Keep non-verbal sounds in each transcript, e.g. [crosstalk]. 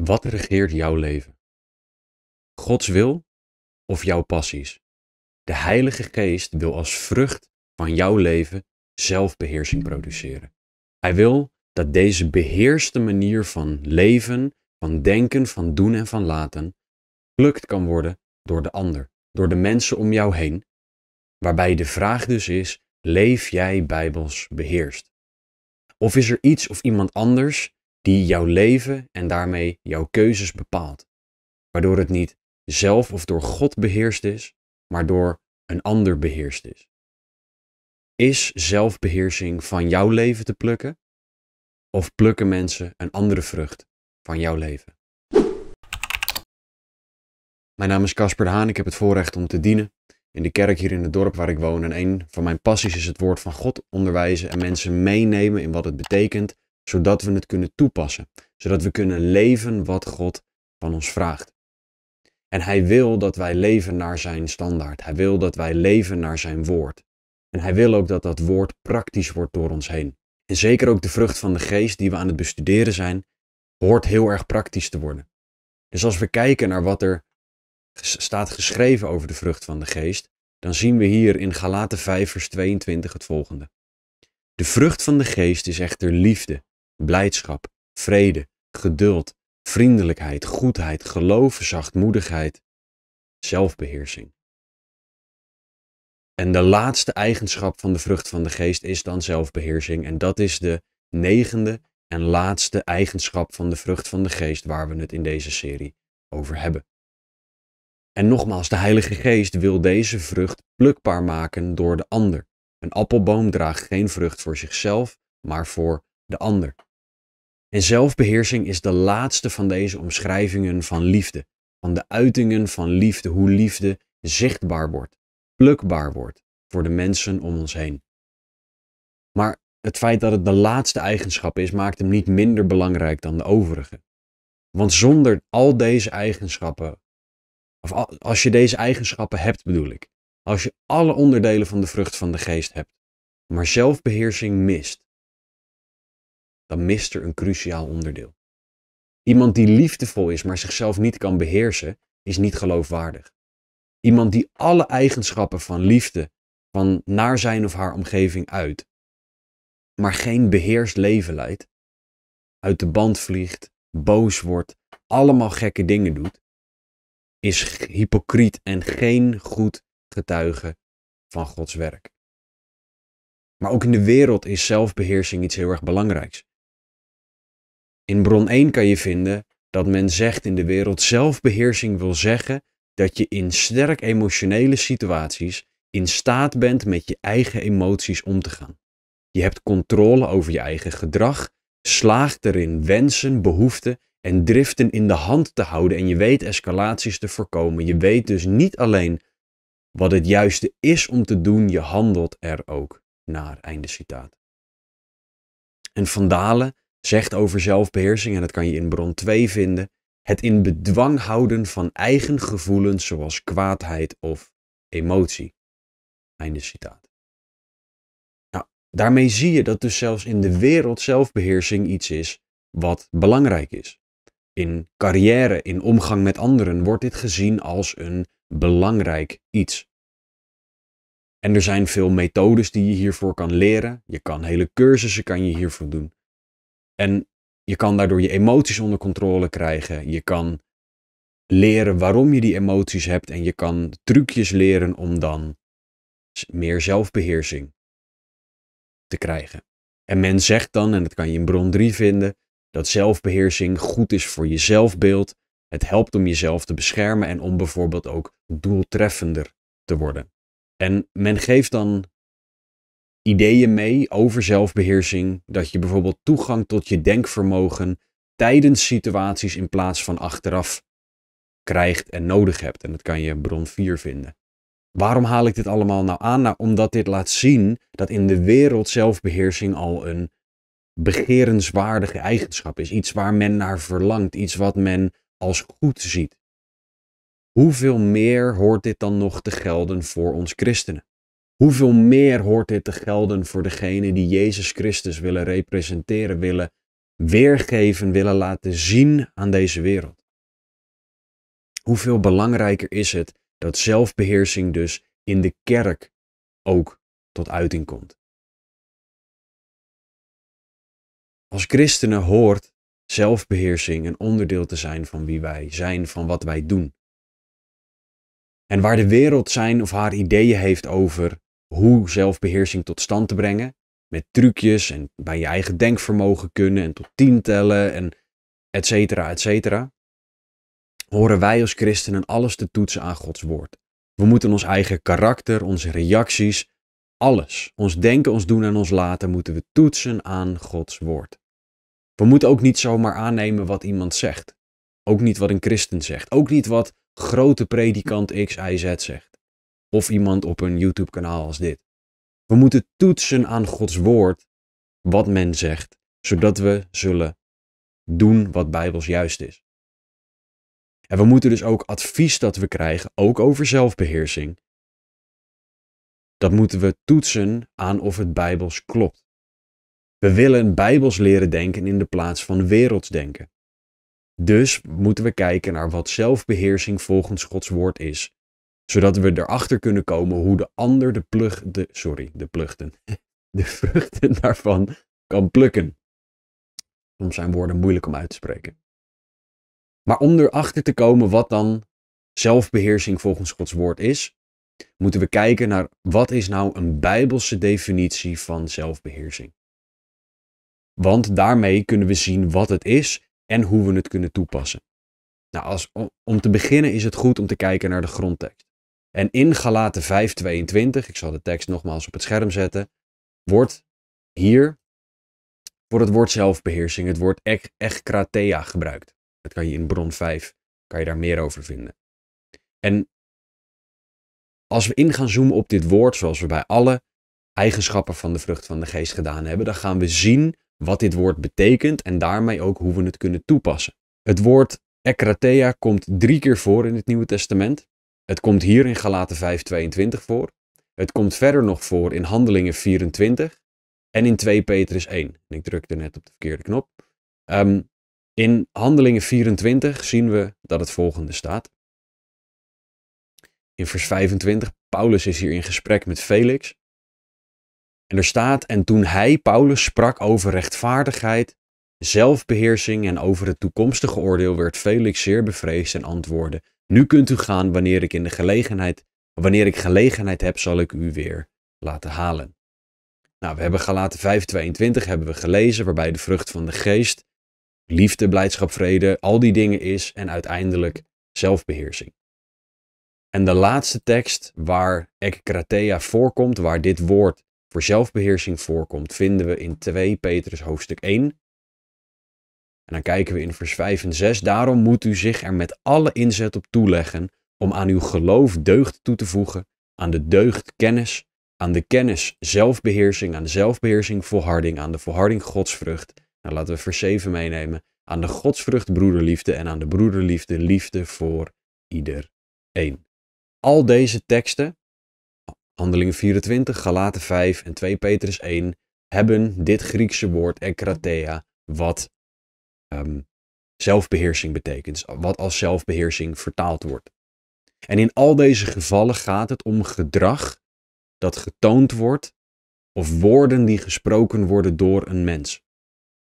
Wat regeert jouw leven? Gods wil of jouw passies? De Heilige Geest wil als vrucht van jouw leven zelfbeheersing produceren. Hij wil dat deze beheerste manier van leven, van denken, van doen en van laten, plukt kan worden door de ander, door de mensen om jou heen, waarbij de vraag dus is, leef jij bijbels beheerst? Of is er iets of iemand anders die jouw leven en daarmee jouw keuzes bepaalt. Waardoor het niet zelf of door God beheerst is, maar door een ander beheerst is. Is zelfbeheersing van jouw leven te plukken? Of plukken mensen een andere vrucht van jouw leven? Mijn naam is Casper Haan, ik heb het voorrecht om te dienen in de kerk hier in het dorp waar ik woon. En een van mijn passies is het woord van God onderwijzen en mensen meenemen in wat het betekent zodat we het kunnen toepassen, zodat we kunnen leven wat God van ons vraagt. En Hij wil dat wij leven naar Zijn standaard. Hij wil dat wij leven naar Zijn woord. En Hij wil ook dat dat woord praktisch wordt door ons heen. En zeker ook de vrucht van de geest die we aan het bestuderen zijn, hoort heel erg praktisch te worden. Dus als we kijken naar wat er staat geschreven over de vrucht van de geest, dan zien we hier in Galaten 5 vers 22 het volgende. De vrucht van de geest is echter liefde, blijdschap, vrede, geduld, vriendelijkheid, goedheid, geloof, zachtmoedigheid, zelfbeheersing. En de laatste eigenschap van de vrucht van de geest is dan zelfbeheersing. En dat is de negende en laatste eigenschap van de vrucht van de geest waar we het in deze serie over hebben. En nogmaals, de Heilige Geest wil deze vrucht plukbaar maken door de ander. Een appelboom draagt geen vrucht voor zichzelf, maar voor de ander. En zelfbeheersing is de laatste van deze omschrijvingen van liefde, van de uitingen van liefde, hoe liefde zichtbaar wordt, plukbaar wordt voor de mensen om ons heen. Maar het feit dat het de laatste eigenschap is, maakt hem niet minder belangrijk dan de overige. Want zonder al deze eigenschappen, of als je deze eigenschappen hebt bedoel ik, als je alle onderdelen van de vrucht van de geest hebt, maar zelfbeheersing mist, dan mist er een cruciaal onderdeel. Iemand die liefdevol is, maar zichzelf niet kan beheersen, is niet geloofwaardig. Iemand die alle eigenschappen van liefde van naar zijn of haar omgeving uit, maar geen beheerst leven leidt, uit de band vliegt, boos wordt, allemaal gekke dingen doet, is hypocriet en geen goed getuige van Gods werk. Maar ook in de wereld is zelfbeheersing iets heel erg belangrijks. In bron 1 kan je vinden dat men zegt in de wereld zelfbeheersing wil zeggen dat je in sterk emotionele situaties in staat bent met je eigen emoties om te gaan. Je hebt controle over je eigen gedrag, slaagt erin wensen, behoeften en driften in de hand te houden en je weet escalaties te voorkomen. Je weet dus niet alleen wat het juiste is om te doen, je handelt er ook naar. Einde citaat. En Van Dalen zegt over zelfbeheersing, en dat kan je in bron 2 vinden, het in bedwang houden van eigen gevoelens zoals kwaadheid of emotie. Einde citaat. Nou, daarmee zie je dat dus zelfs in de wereld zelfbeheersing iets is wat belangrijk is. In carrière, in omgang met anderen wordt dit gezien als een belangrijk iets. En er zijn veel methodes die je hiervoor kan leren. Je kan hele cursussen kan je hiervoor doen. En je kan daardoor je emoties onder controle krijgen. Je kan leren waarom je die emoties hebt. En je kan trucjes leren om dan meer zelfbeheersing te krijgen. En men zegt dan, en dat kan je in bron 3 vinden, dat zelfbeheersing goed is voor je zelfbeeld. Het helpt om jezelf te beschermen en om bijvoorbeeld ook doeltreffender te worden. En men geeft dan ideeën mee over zelfbeheersing. Dat je bijvoorbeeld toegang tot je denkvermogen tijdens situaties in plaats van achteraf krijgt en nodig hebt. En dat kan je bron 4 vinden. Waarom haal ik dit allemaal nou aan? Nou, omdat dit laat zien dat in de wereld zelfbeheersing al een begerenswaardige eigenschap is. Iets waar men naar verlangt, iets wat men als goed ziet. Hoeveel meer hoort dit dan nog te gelden voor ons christenen? Hoeveel meer hoort dit te gelden voor degenen die Jezus Christus willen representeren, willen weergeven, willen laten zien aan deze wereld? Hoeveel belangrijker is het dat zelfbeheersing dus in de kerk ook tot uiting komt? Als christenen hoort zelfbeheersing een onderdeel te zijn van wie wij zijn, van wat wij doen. En waar de wereld zijn of haar ideeën heeft over hoe zelfbeheersing tot stand te brengen. Met trucjes en bij je eigen denkvermogen kunnen en tot tien tellen en et cetera, et cetera. Horen wij als christenen alles te toetsen aan Gods woord. We moeten ons eigen karakter, onze reacties, alles, ons denken, ons doen en ons laten, moeten we toetsen aan Gods woord. We moeten ook niet zomaar aannemen wat iemand zegt. Ook niet wat een christen zegt. Ook niet wat grote predikant X, Y, Z zegt of iemand op een YouTube-kanaal als dit. We moeten toetsen aan Gods woord wat men zegt, zodat we zullen doen wat bijbels juist is. En we moeten dus ook advies dat we krijgen, ook over zelfbeheersing, dat moeten we toetsen aan of het bijbels klopt. We willen bijbels leren denken in de plaats van werelds denken. Dus moeten we kijken naar wat zelfbeheersing volgens Gods woord is zodat we erachter kunnen komen hoe de ander de, plug, de, sorry, de, pluchten, [laughs] de vruchten daarvan kan plukken. om zijn woorden moeilijk om uit te spreken. Maar om erachter te komen wat dan zelfbeheersing volgens Gods woord is, moeten we kijken naar wat is nou een bijbelse definitie van zelfbeheersing. Want daarmee kunnen we zien wat het is en hoe we het kunnen toepassen. Nou, als, om te beginnen is het goed om te kijken naar de grondtekst. En in Galaten 5:22, ik zal de tekst nogmaals op het scherm zetten, wordt hier voor het woord zelfbeheersing het woord ek, gebruikt. Dat kan je in bron 5, kan je daar meer over vinden. En als we in gaan zoomen op dit woord, zoals we bij alle eigenschappen van de vrucht van de geest gedaan hebben, dan gaan we zien wat dit woord betekent en daarmee ook hoe we het kunnen toepassen. Het woord ekkratea komt drie keer voor in het Nieuwe Testament. Het komt hier in Galaten 5:22 voor. Het komt verder nog voor in Handelingen 24 en in 2 Petrus 1. ik drukte net op de verkeerde knop. Ehm, in Handelingen 24 zien we dat het volgende staat. In vers 25, Paulus is hier in gesprek met Felix. En er staat, en toen hij, Paulus, sprak over rechtvaardigheid, zelfbeheersing en over het toekomstige oordeel, werd Felix zeer bevreesd en antwoordde, nu kunt u gaan wanneer ik in de gelegenheid, wanneer ik gelegenheid heb, zal ik u weer laten halen. Nou, we hebben gelaten 5:22 hebben we gelezen, waarbij de vrucht van de geest, liefde, blijdschap, vrede, al die dingen is en uiteindelijk zelfbeheersing. En de laatste tekst waar ekkratea voorkomt, waar dit woord voor zelfbeheersing voorkomt, vinden we in 2 Petrus hoofdstuk 1, dan kijken we in vers 5 en 6. Daarom moet u zich er met alle inzet op toeleggen om aan uw geloof deugd toe te voegen, aan de deugd kennis, aan de kennis zelfbeheersing, aan de zelfbeheersing volharding, aan de volharding godsvrucht. Nou, laten we vers 7 meenemen. Aan de godsvrucht broederliefde en aan de broederliefde liefde voor ieder één. Al deze teksten, Handelingen 24, Galaten 5 en 2 Petrus 1, hebben dit Griekse woord ekratea, wat Ehm, zelfbeheersing betekent. Wat als zelfbeheersing vertaald wordt. En in al deze gevallen gaat het om gedrag dat getoond wordt of woorden die gesproken worden door een mens.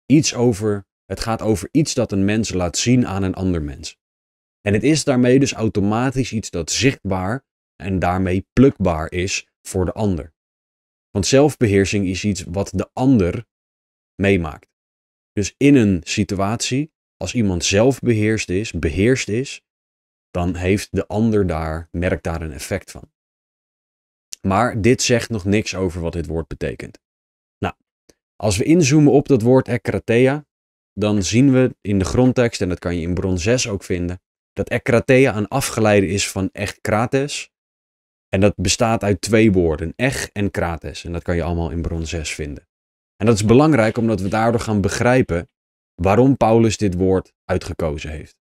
Iets over, het gaat over iets dat een mens laat zien aan een ander mens. En het is daarmee dus automatisch iets dat zichtbaar en daarmee plukbaar is voor de ander. Want zelfbeheersing is iets wat de ander meemaakt. Dus in een situatie, als iemand zelf beheerst is, beheerst is, dan heeft de ander daar, merkt daar een effect van. Maar dit zegt nog niks over wat dit woord betekent. Nou, als we inzoomen op dat woord ekratea, dan zien we in de grondtekst, en dat kan je in bron 6 ook vinden, dat ekratea een afgeleide is van echt krates. En dat bestaat uit twee woorden, ech en krates. En dat kan je allemaal in bron 6 vinden. En dat is belangrijk omdat we daardoor gaan begrijpen waarom Paulus dit woord uitgekozen heeft.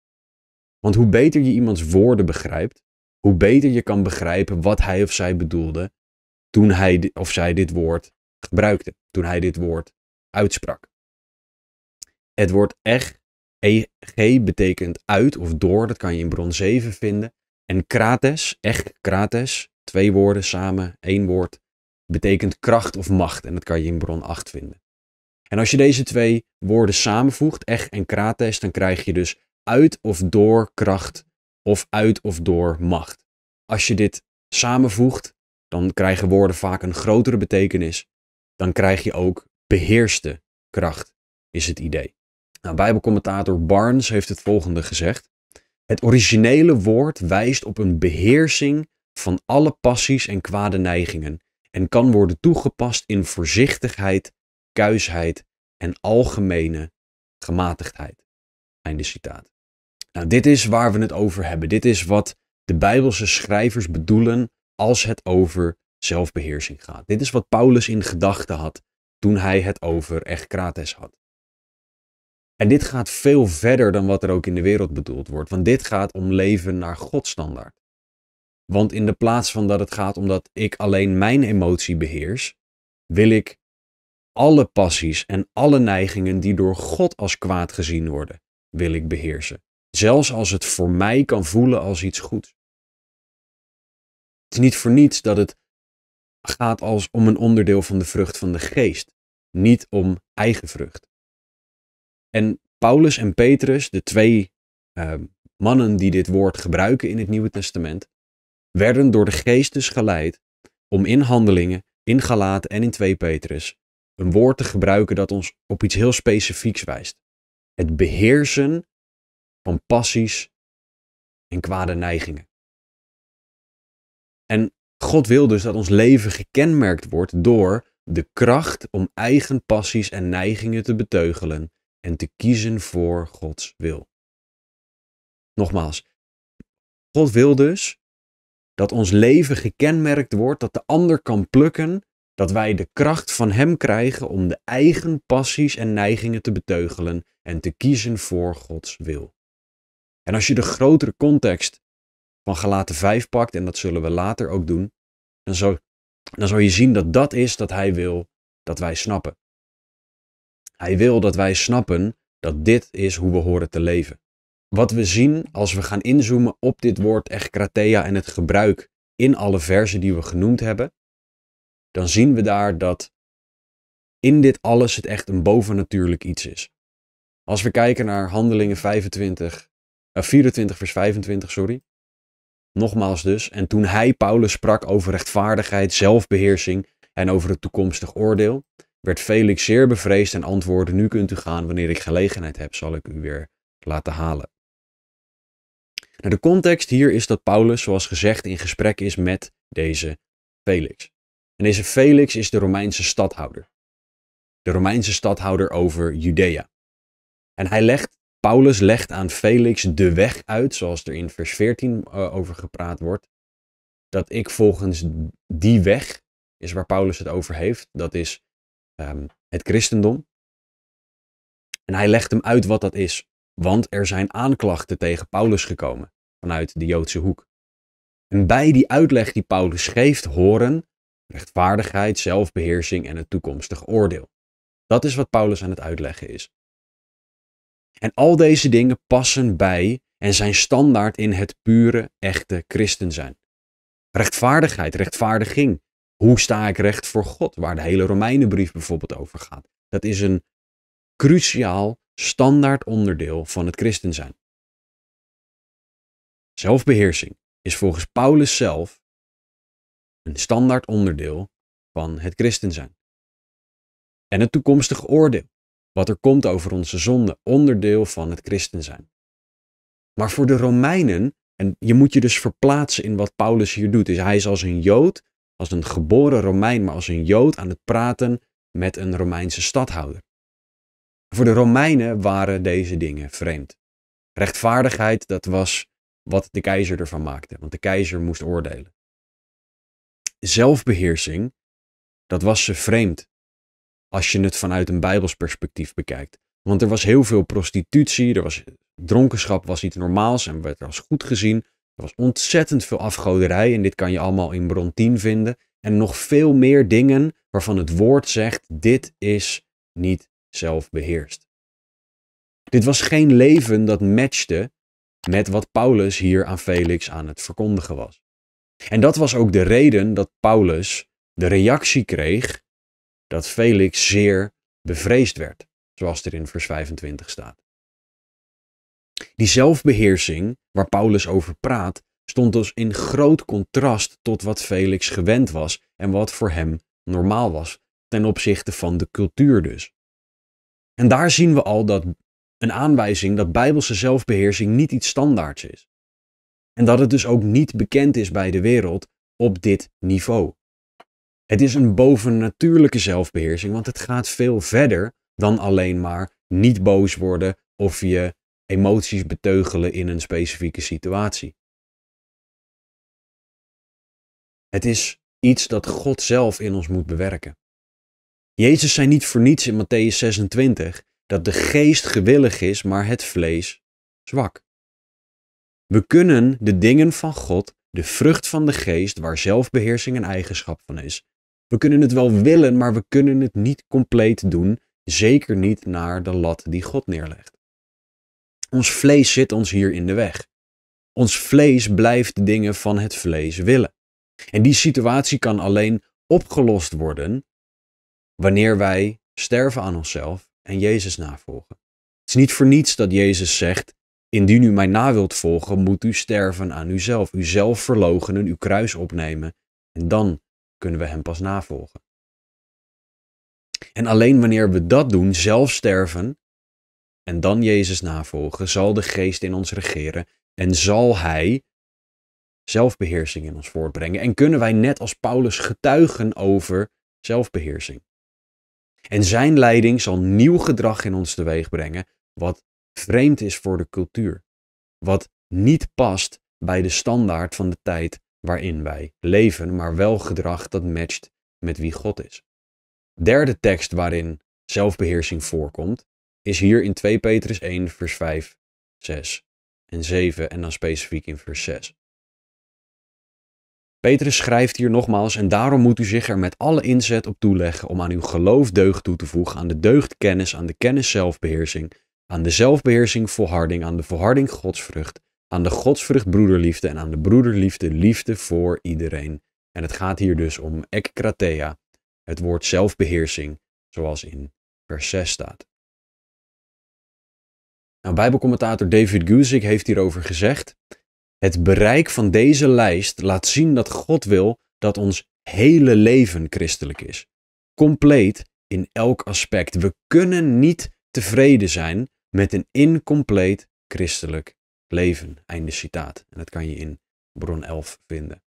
Want hoe beter je iemands woorden begrijpt, hoe beter je kan begrijpen wat hij of zij bedoelde toen hij of zij dit woord gebruikte, toen hij dit woord uitsprak. Het woord eg, EG betekent uit of door, dat kan je in bron 7 vinden. En krates, echt krates, twee woorden samen, één woord, betekent kracht of macht en dat kan je in bron 8 vinden. En als je deze twee woorden samenvoegt, ech en krates, dan krijg je dus uit of door kracht of uit of door macht. Als je dit samenvoegt, dan krijgen woorden vaak een grotere betekenis. Dan krijg je ook beheerste kracht, is het idee. Nou, Bijbelcommentator Barnes heeft het volgende gezegd. Het originele woord wijst op een beheersing van alle passies en kwade neigingen en kan worden toegepast in voorzichtigheid, kuisheid en algemene gematigdheid. Einde citaat. Nou, dit is waar we het over hebben. Dit is wat de Bijbelse schrijvers bedoelen als het over zelfbeheersing gaat. Dit is wat Paulus in gedachten had toen hij het over Echkrates had. En dit gaat veel verder dan wat er ook in de wereld bedoeld wordt, want dit gaat om leven naar Gods standaard. Want in de plaats van dat het gaat omdat ik alleen mijn emotie beheers, wil ik alle passies en alle neigingen die door God als kwaad gezien worden, wil ik beheersen. Zelfs als het voor mij kan voelen als iets goeds. Het is niet voor niets dat het gaat als om een onderdeel van de vrucht van de geest, niet om eigen vrucht. En Paulus en Petrus, de twee ehm, mannen die dit woord gebruiken in het Nieuwe Testament, werden door de geestes dus geleid om in handelingen, in Galaten en in 2 Petrus een woord te gebruiken dat ons op iets heel specifieks wijst. Het beheersen van passies en kwade neigingen. En God wil dus dat ons leven gekenmerkt wordt door de kracht om eigen passies en neigingen te beteugelen en te kiezen voor Gods wil. Nogmaals, God wil dus dat ons leven gekenmerkt wordt, dat de ander kan plukken, dat wij de kracht van Hem krijgen om de eigen passies en neigingen te beteugelen en te kiezen voor Gods wil. En als je de grotere context van Galaten 5 pakt, en dat zullen we later ook doen, dan zal dan je zien dat dat is dat Hij wil dat wij snappen. Hij wil dat wij snappen dat dit is hoe we horen te leven wat we zien als we gaan inzoomen op dit woord echkratea en het gebruik in alle versen die we genoemd hebben, dan zien we daar dat in dit alles het echt een bovennatuurlijk iets is. Als we kijken naar Handelingen 25, 24 eh, vers 25, sorry. Nogmaals dus, en toen hij Paulus sprak over rechtvaardigheid, zelfbeheersing en over het toekomstig oordeel, werd Felix zeer bevreesd en antwoordde: Nu kunt u gaan, wanneer ik gelegenheid heb, zal ik u weer laten halen de context hier is dat Paulus, zoals gezegd, in gesprek is met deze Felix. En deze Felix is de Romeinse stadhouder. De Romeinse stadhouder over Judea. En hij legt, Paulus legt aan Felix de weg uit, zoals er in vers 14 eh, over gepraat wordt, dat ik volgens die weg, is waar Paulus het over heeft, dat is ehm, het christendom. En hij legt hem uit wat dat is, want er zijn aanklachten tegen Paulus gekomen vanuit de Joodse hoek. En bij die uitleg die Paulus geeft horen rechtvaardigheid, zelfbeheersing en het toekomstig oordeel. Dat is wat Paulus aan het uitleggen is. En al deze dingen passen bij en zijn standaard in het pure, echte christen zijn. Rechtvaardigheid, rechtvaardiging. Hoe sta ik recht voor God? Waar de hele Romeinenbrief bijvoorbeeld over gaat. Dat is een cruciaal standaard onderdeel van het christen zijn. Zelfbeheersing is volgens Paulus zelf een standaard onderdeel van het christen zijn. En het toekomstige oordeel, wat er komt over onze zonde, onderdeel van het christen zijn. Maar voor de Romeinen, en je moet je dus verplaatsen in wat Paulus hier doet, is hij is als een Jood, als een geboren Romein, maar als een Jood aan het praten met een Romeinse stadhouder. Voor de Romeinen waren deze dingen vreemd. Rechtvaardigheid, dat was wat de keizer ervan maakte, want de keizer moest oordelen. Zelfbeheersing, dat was ze vreemd als je het vanuit een bijbels perspectief bekijkt. Want er was heel veel prostitutie, er was, dronkenschap was niet normaals en werd als goed gezien. Er was ontzettend veel afgoderij en dit kan je allemaal in bron 10 vinden. En nog veel meer dingen waarvan het woord zegt, dit is niet zelfbeheerst. Dit was geen leven dat matchte met wat Paulus hier aan Felix aan het verkondigen was. En dat was ook de reden dat Paulus de reactie kreeg dat Felix zeer bevreesd werd, zoals er in vers 25 staat. Die zelfbeheersing waar Paulus over praat, stond dus in groot contrast tot wat Felix gewend was en wat voor hem normaal was, ten opzichte van de cultuur dus. En daar zien we al dat een aanwijzing dat bijbelse zelfbeheersing niet iets standaards is. En dat het dus ook niet bekend is bij de wereld op dit niveau. Het is een bovennatuurlijke zelfbeheersing, want het gaat veel verder dan alleen maar niet boos worden of je emoties beteugelen in een specifieke situatie. Het is iets dat God zelf in ons moet bewerken. Jezus zei niet voor niets in Matthäus 26: dat de geest gewillig is, maar het vlees zwak. We kunnen de dingen van God, de vrucht van de geest, waar zelfbeheersing een eigenschap van is, we kunnen het wel willen, maar we kunnen het niet compleet doen, zeker niet naar de lat die God neerlegt. Ons vlees zit ons hier in de weg. Ons vlees blijft dingen van het vlees willen. En die situatie kan alleen opgelost worden wanneer wij sterven aan onszelf en Jezus navolgen. Het is niet voor niets dat Jezus zegt, indien u mij na wilt volgen, moet u sterven aan uzelf, uzelf verloochenen, uw kruis opnemen en dan kunnen we hem pas navolgen. En alleen wanneer we dat doen, zelf sterven en dan Jezus navolgen, zal de geest in ons regeren en zal hij zelfbeheersing in ons voortbrengen. En kunnen wij net als Paulus getuigen over zelfbeheersing. En zijn leiding zal nieuw gedrag in ons teweeg brengen, wat vreemd is voor de cultuur, wat niet past bij de standaard van de tijd waarin wij leven, maar wel gedrag dat matcht met wie God is. Derde tekst waarin zelfbeheersing voorkomt, is hier in 2 Petrus 1, vers 5, 6 en 7 en dan specifiek in vers 6. Petrus schrijft hier nogmaals, en daarom moet u zich er met alle inzet op toeleggen om aan uw geloof deugd toe te voegen, aan de deugd kennis, aan de kennis zelfbeheersing, aan de zelfbeheersing volharding, aan de volharding godsvrucht, aan de godsvrucht broederliefde en aan de broederliefde liefde voor iedereen. En het gaat hier dus om ekkratea, het woord zelfbeheersing, zoals in vers 6 staat. Nou, Bijbelcommentator David Guzik heeft hierover gezegd. Het bereik van deze lijst laat zien dat God wil dat ons hele leven christelijk is. Compleet in elk aspect. We kunnen niet tevreden zijn met een incompleet christelijk leven. Einde citaat. En dat kan je in bron 11 vinden.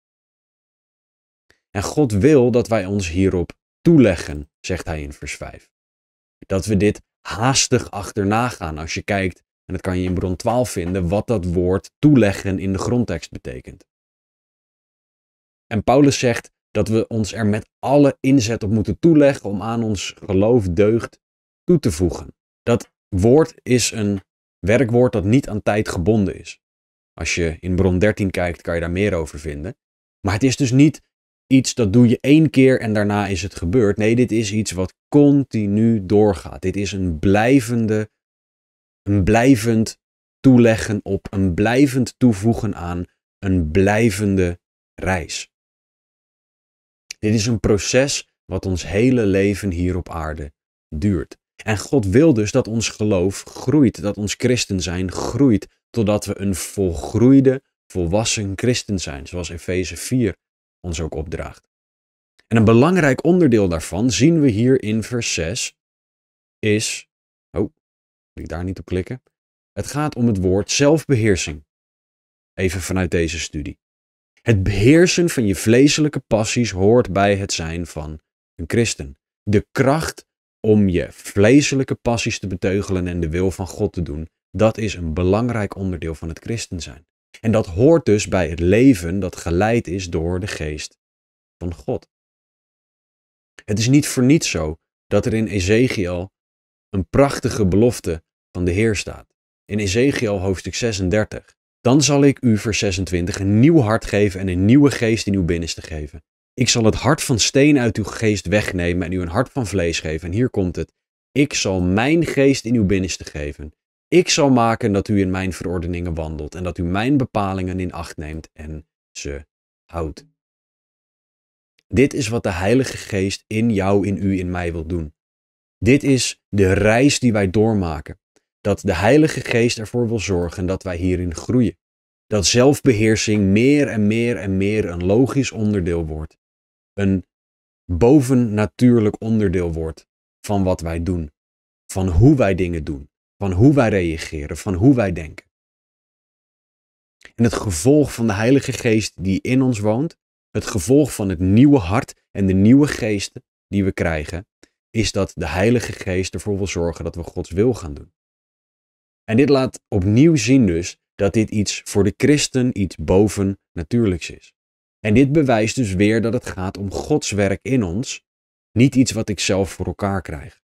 En God wil dat wij ons hierop toeleggen, zegt hij in vers 5. Dat we dit haastig achterna gaan als je kijkt en dat kan je in bron 12 vinden, wat dat woord toeleggen in de grondtekst betekent. En Paulus zegt dat we ons er met alle inzet op moeten toeleggen om aan ons geloof deugd toe te voegen. Dat woord is een werkwoord dat niet aan tijd gebonden is. Als je in bron 13 kijkt, kan je daar meer over vinden. Maar het is dus niet iets dat doe je één keer en daarna is het gebeurd. Nee, dit is iets wat continu doorgaat. Dit is een blijvende een blijvend toeleggen op, een blijvend toevoegen aan, een blijvende reis. Dit is een proces wat ons hele leven hier op aarde duurt. En God wil dus dat ons geloof groeit, dat ons christen zijn groeit, totdat we een volgroeide, volwassen christen zijn, zoals Efeze 4 ons ook opdraagt. En een belangrijk onderdeel daarvan zien we hier in vers 6, is ik daar niet op klikken. Het gaat om het woord zelfbeheersing. Even vanuit deze studie. Het beheersen van je vleeselijke passies hoort bij het zijn van een christen. De kracht om je vleeselijke passies te beteugelen en de wil van God te doen, dat is een belangrijk onderdeel van het christen zijn. En dat hoort dus bij het leven dat geleid is door de geest van God. Het is niet voor niets zo dat er in Ezekiel een prachtige belofte van de Heer staat. In Ezekiel hoofdstuk 36. Dan zal ik u, vers 26, een nieuw hart geven en een nieuwe geest in uw binnenste geven. Ik zal het hart van steen uit uw geest wegnemen en u een hart van vlees geven. En hier komt het. Ik zal mijn geest in uw binnenste geven. Ik zal maken dat u in mijn verordeningen wandelt en dat u mijn bepalingen in acht neemt en ze houdt. Dit is wat de Heilige Geest in jou, in u, in mij wil doen. Dit is de reis die wij doormaken dat de Heilige Geest ervoor wil zorgen dat wij hierin groeien. Dat zelfbeheersing meer en meer en meer een logisch onderdeel wordt. Een bovennatuurlijk onderdeel wordt van wat wij doen. Van hoe wij dingen doen. Van hoe wij reageren. Van hoe wij denken. En het gevolg van de Heilige Geest die in ons woont, het gevolg van het nieuwe hart en de nieuwe geesten die we krijgen, is dat de Heilige Geest ervoor wil zorgen dat we Gods wil gaan doen. En dit laat opnieuw zien dus dat dit iets voor de christen iets boven natuurlijks is. En dit bewijst dus weer dat het gaat om Gods werk in ons, niet iets wat ik zelf voor elkaar krijg.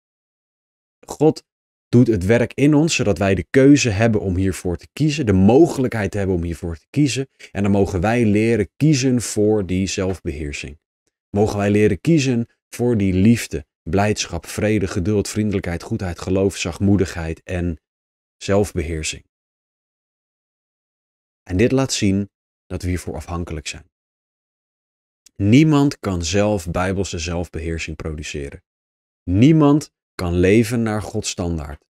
God doet het werk in ons, zodat wij de keuze hebben om hiervoor te kiezen, de mogelijkheid hebben om hiervoor te kiezen. En dan mogen wij leren kiezen voor die zelfbeheersing. Mogen wij leren kiezen voor die liefde, blijdschap, vrede, geduld, vriendelijkheid, goedheid, geloof, zachtmoedigheid en zelfbeheersing. En dit laat zien dat we hiervoor afhankelijk zijn. Niemand kan zelf bijbelse zelfbeheersing produceren. Niemand kan leven naar Gods standaard,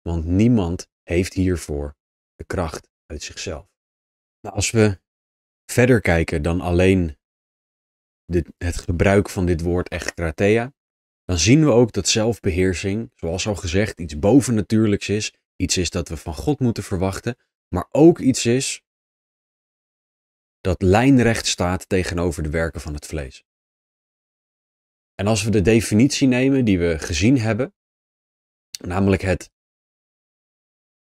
want niemand heeft hiervoor de kracht uit zichzelf. Nou, als we verder kijken dan alleen het gebruik van dit woord echtratea, dan zien we ook dat zelfbeheersing, zoals al gezegd, iets bovennatuurlijks is Iets is dat we van God moeten verwachten, maar ook iets is dat lijnrecht staat tegenover de werken van het vlees. En als we de definitie nemen die we gezien hebben, namelijk, het,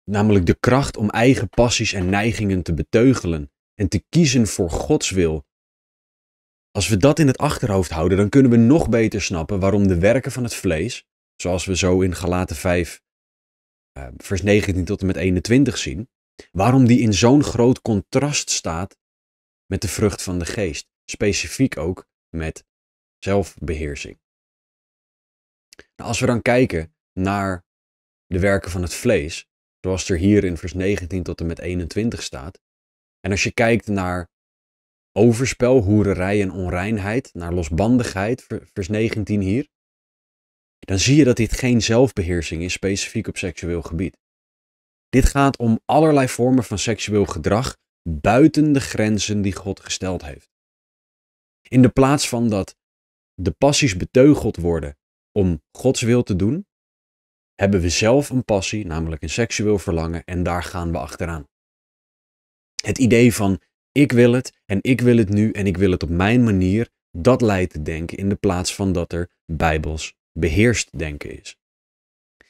namelijk de kracht om eigen passies en neigingen te beteugelen en te kiezen voor Gods wil, als we dat in het achterhoofd houden, dan kunnen we nog beter snappen waarom de werken van het vlees, zoals we zo in Galaten 5 eh, vers 19 tot en met 21 zien. Waarom die in zo'n groot contrast staat met de vrucht van de geest. Specifiek ook met zelfbeheersing. Nou, als we dan kijken naar de werken van het vlees, zoals er hier in vers 19 tot en met 21 staat. En als je kijkt naar overspel, hoererij en onreinheid, naar losbandigheid, vers 19 hier dan zie je dat dit geen zelfbeheersing is specifiek op seksueel gebied. Dit gaat om allerlei vormen van seksueel gedrag buiten de grenzen die God gesteld heeft. In de plaats van dat de passies beteugeld worden om Gods wil te doen, hebben we zelf een passie, namelijk een seksueel verlangen, en daar gaan we achteraan. Het idee van ik wil het en ik wil het nu en ik wil het op mijn manier, dat leidt te denken in de plaats van dat er bijbels beheerst denken is.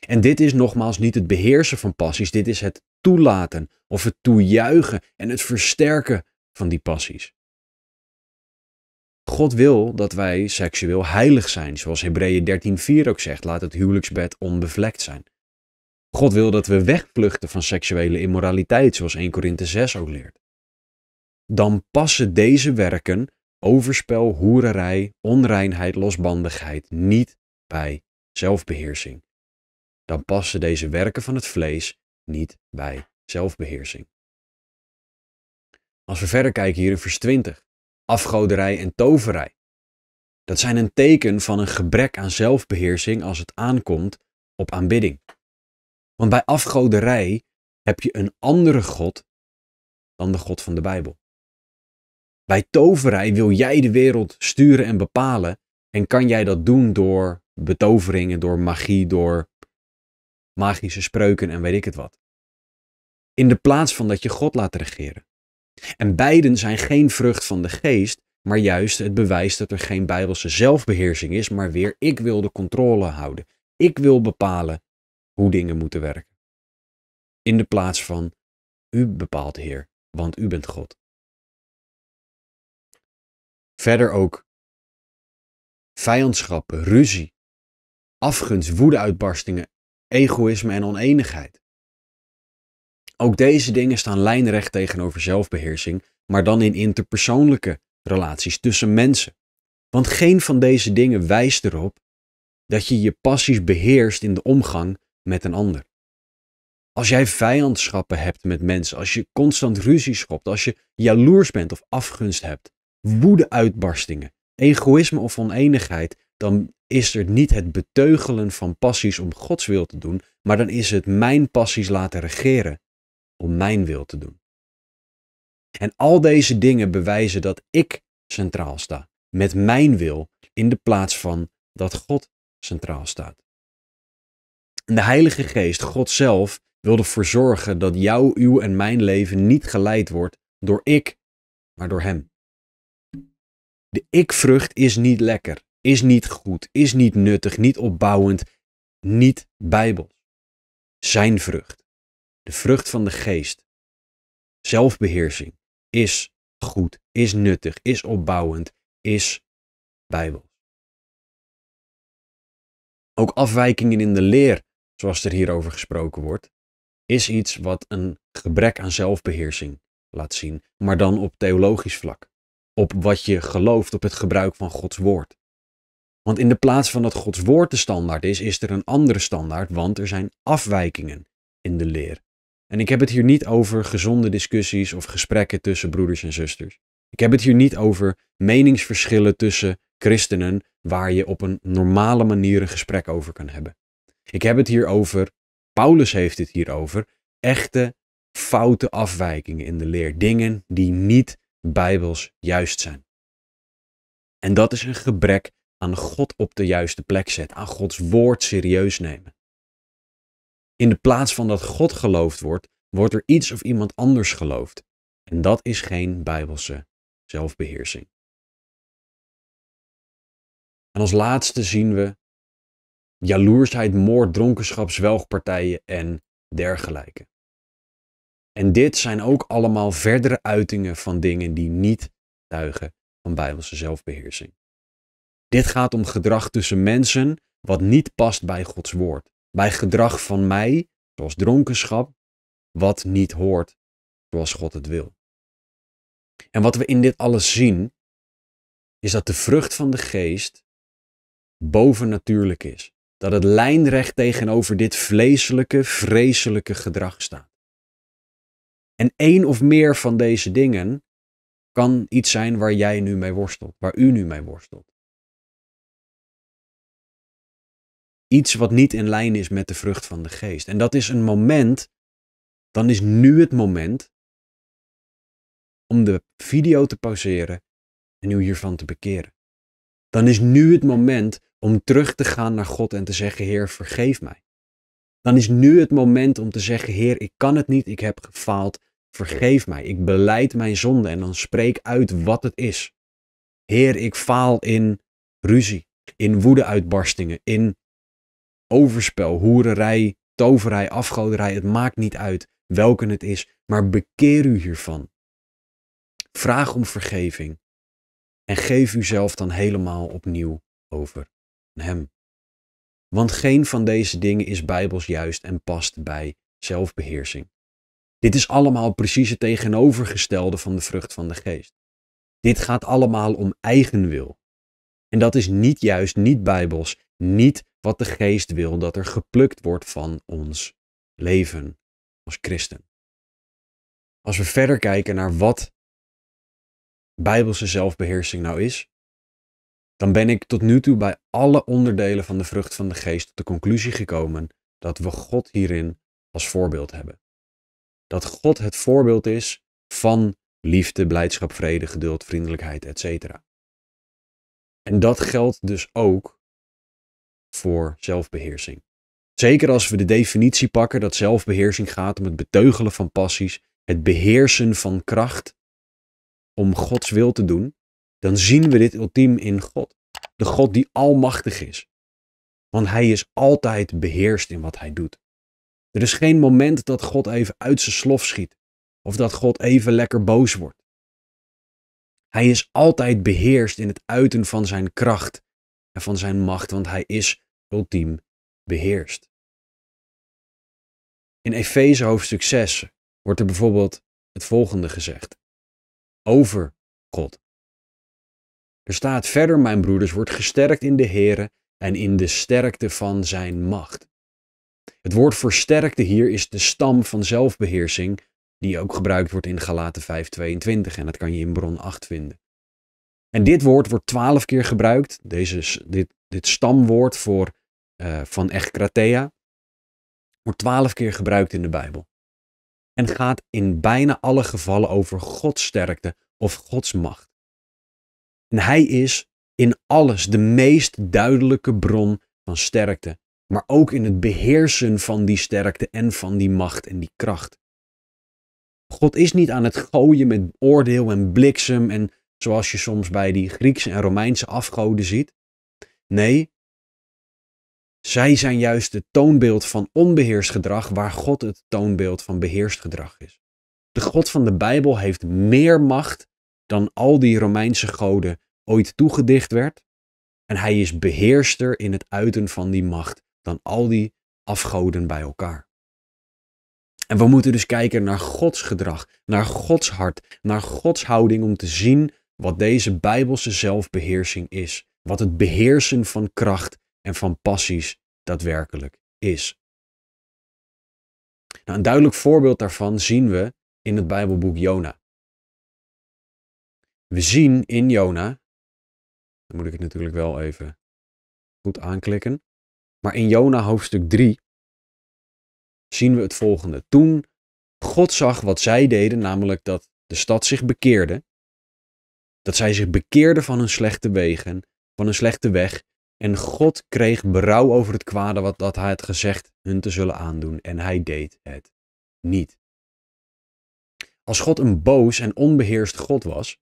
En dit is nogmaals niet het beheersen van passies, dit is het toelaten of het toejuichen en het versterken van die passies. God wil dat wij seksueel heilig zijn, zoals Hebreeën 13:4 ook zegt, laat het huwelijksbed onbevlekt zijn. God wil dat we wegvluchten van seksuele immoraliteit, zoals 1 Korinthe 6 ook leert. Dan passen deze werken, overspel, hoererij, onreinheid, losbandigheid, niet bij zelfbeheersing. Dan passen deze werken van het vlees niet bij zelfbeheersing. Als we verder kijken hier in vers 20, afgoderij en toverij. Dat zijn een teken van een gebrek aan zelfbeheersing als het aankomt op aanbidding. Want bij afgoderij heb je een andere God dan de God van de Bijbel. Bij toverij wil jij de wereld sturen en bepalen en kan jij dat doen door betoveringen, door magie, door magische spreuken en weet ik het wat. In de plaats van dat je God laat regeren. En beiden zijn geen vrucht van de geest, maar juist het bewijs dat er geen bijbelse zelfbeheersing is, maar weer ik wil de controle houden. Ik wil bepalen hoe dingen moeten werken. In de plaats van u bepaalt Heer, want u bent God. Verder ook vijandschappen, ruzie, afgunst, woedeuitbarstingen, egoïsme en oneenigheid. Ook deze dingen staan lijnrecht tegenover zelfbeheersing, maar dan in interpersoonlijke relaties tussen mensen. Want geen van deze dingen wijst erop dat je je passies beheerst in de omgang met een ander. Als jij vijandschappen hebt met mensen, als je constant ruzie schopt, als je jaloers bent of afgunst hebt, woede-uitbarstingen, egoïsme of oneenigheid, dan is er niet het beteugelen van passies om Gods wil te doen, maar dan is het mijn passies laten regeren om mijn wil te doen. En al deze dingen bewijzen dat ik centraal sta, met mijn wil in de plaats van dat God centraal staat. de Heilige Geest, God zelf, wil ervoor zorgen dat jouw, uw en mijn leven niet geleid wordt door ik, maar door Hem. De ik-vrucht is niet lekker is niet goed, is niet nuttig, niet opbouwend, niet bijbels. Zijn vrucht, de vrucht van de geest, zelfbeheersing, is goed, is nuttig, is opbouwend, is bijbels. Ook afwijkingen in de leer, zoals er hierover gesproken wordt, is iets wat een gebrek aan zelfbeheersing laat zien, maar dan op theologisch vlak. Op wat je gelooft, op het gebruik van Gods woord. Want in de plaats van dat Gods woord de standaard is, is er een andere standaard, want er zijn afwijkingen in de leer. En ik heb het hier niet over gezonde discussies of gesprekken tussen broeders en zusters. Ik heb het hier niet over meningsverschillen tussen christenen waar je op een normale manier een gesprek over kan hebben. Ik heb het hier over, Paulus heeft het hier over, echte foute afwijkingen in de leer. Dingen die niet bijbels juist zijn. En dat is een gebrek aan God op de juiste plek zet, aan Gods woord serieus nemen. In de plaats van dat God geloofd wordt, wordt er iets of iemand anders geloofd. En dat is geen bijbelse zelfbeheersing. En als laatste zien we jaloersheid, moord, dronkenschap, zwelgpartijen en dergelijke. En dit zijn ook allemaal verdere uitingen van dingen die niet tuigen van bijbelse zelfbeheersing. Dit gaat om gedrag tussen mensen wat niet past bij Gods woord. Bij gedrag van mij, zoals dronkenschap, wat niet hoort zoals God het wil. En wat we in dit alles zien, is dat de vrucht van de geest bovennatuurlijk is. Dat het lijnrecht tegenover dit vleeselijke, vreselijke gedrag staat. En één of meer van deze dingen kan iets zijn waar jij nu mee worstelt, waar u nu mee worstelt. iets wat niet in lijn is met de vrucht van de geest. En dat is een moment, dan is nu het moment om de video te pauzeren en u hiervan te bekeren. Dan is nu het moment om terug te gaan naar God en te zeggen, Heer, vergeef mij. Dan is nu het moment om te zeggen, Heer, ik kan het niet, ik heb gefaald, vergeef mij. Ik beleid mijn zonde en dan spreek uit wat het is. Heer, ik faal in ruzie, in woedeuitbarstingen, in overspel, hoererij, toverij, afgoderij, het maakt niet uit welke het is, maar bekeer u hiervan. Vraag om vergeving en geef uzelf dan helemaal opnieuw over aan Hem. Want geen van deze dingen is bijbels juist en past bij zelfbeheersing. Dit is allemaal precies het tegenovergestelde van de vrucht van de geest. Dit gaat allemaal om eigen wil. En dat is niet juist, niet bijbels, niet wat de geest wil dat er geplukt wordt van ons leven als christen. Als we verder kijken naar wat bijbelse zelfbeheersing nou is, dan ben ik tot nu toe bij alle onderdelen van de vrucht van de geest tot de conclusie gekomen dat we God hierin als voorbeeld hebben. Dat God het voorbeeld is van liefde, blijdschap, vrede, geduld, vriendelijkheid, etc. En dat geldt dus ook voor zelfbeheersing. Zeker als we de definitie pakken dat zelfbeheersing gaat om het beteugelen van passies, het beheersen van kracht om Gods wil te doen, dan zien we dit ultiem in God. De God die almachtig is. Want hij is altijd beheerst in wat hij doet. Er is geen moment dat God even uit zijn slof schiet of dat God even lekker boos wordt. Hij is altijd beheerst in het uiten van zijn kracht en van zijn macht, want hij is ultiem beheerst. In Efeze hoofdstuk 6 wordt er bijvoorbeeld het volgende gezegd over God. Er staat verder, mijn broeders, wordt gesterkt in de Here en in de sterkte van zijn macht. Het woord voor sterkte hier is de stam van zelfbeheersing, die ook gebruikt wordt in Galaten 5:22 en dat kan je in bron 8 vinden. En dit woord wordt twaalf keer gebruikt. Deze, dit, dit stamwoord voor, eh, van Echkratea wordt twaalf keer gebruikt in de Bijbel. En gaat in bijna alle gevallen over Gods sterkte of Gods macht. En hij is in alles de meest duidelijke bron van sterkte, maar ook in het beheersen van die sterkte en van die macht en die kracht. God is niet aan het gooien met oordeel en bliksem en zoals je soms bij die Griekse en Romeinse afgoden ziet. Nee, zij zijn juist het toonbeeld van onbeheerst gedrag, waar God het toonbeeld van beheerst gedrag is. De God van de Bijbel heeft meer macht dan al die Romeinse goden ooit toegedicht werd. En hij is beheerster in het uiten van die macht dan al die afgoden bij elkaar. En we moeten dus kijken naar Gods gedrag, naar Gods hart, naar Gods houding om te zien wat deze bijbelse zelfbeheersing is, wat het beheersen van kracht en van passies daadwerkelijk is. Nou, een duidelijk voorbeeld daarvan zien we in het Bijbelboek Jona. We zien in Jona, dan moet ik het natuurlijk wel even goed aanklikken, maar in Jona hoofdstuk 3 zien we het volgende. Toen God zag wat zij deden, namelijk dat de stad zich bekeerde dat zij zich bekeerden van hun slechte wegen, van hun slechte weg. En God kreeg berouw over het kwade wat dat hij had gezegd hun te zullen aandoen. En hij deed het niet. Als God een boos en onbeheerst God was,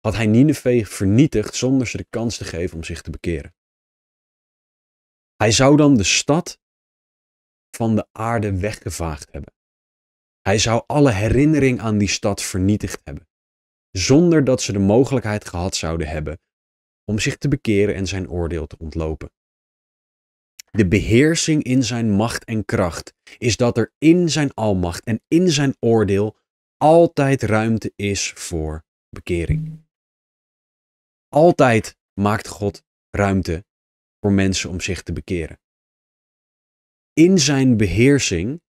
had hij Nineveh vernietigd zonder ze de kans te geven om zich te bekeren. Hij zou dan de stad van de aarde weggevaagd hebben. Hij zou alle herinnering aan die stad vernietigd hebben zonder dat ze de mogelijkheid gehad zouden hebben om zich te bekeren en zijn oordeel te ontlopen. De beheersing in zijn macht en kracht is dat er in zijn almacht en in zijn oordeel altijd ruimte is voor bekering. Altijd maakt God ruimte voor mensen om zich te bekeren. In zijn beheersing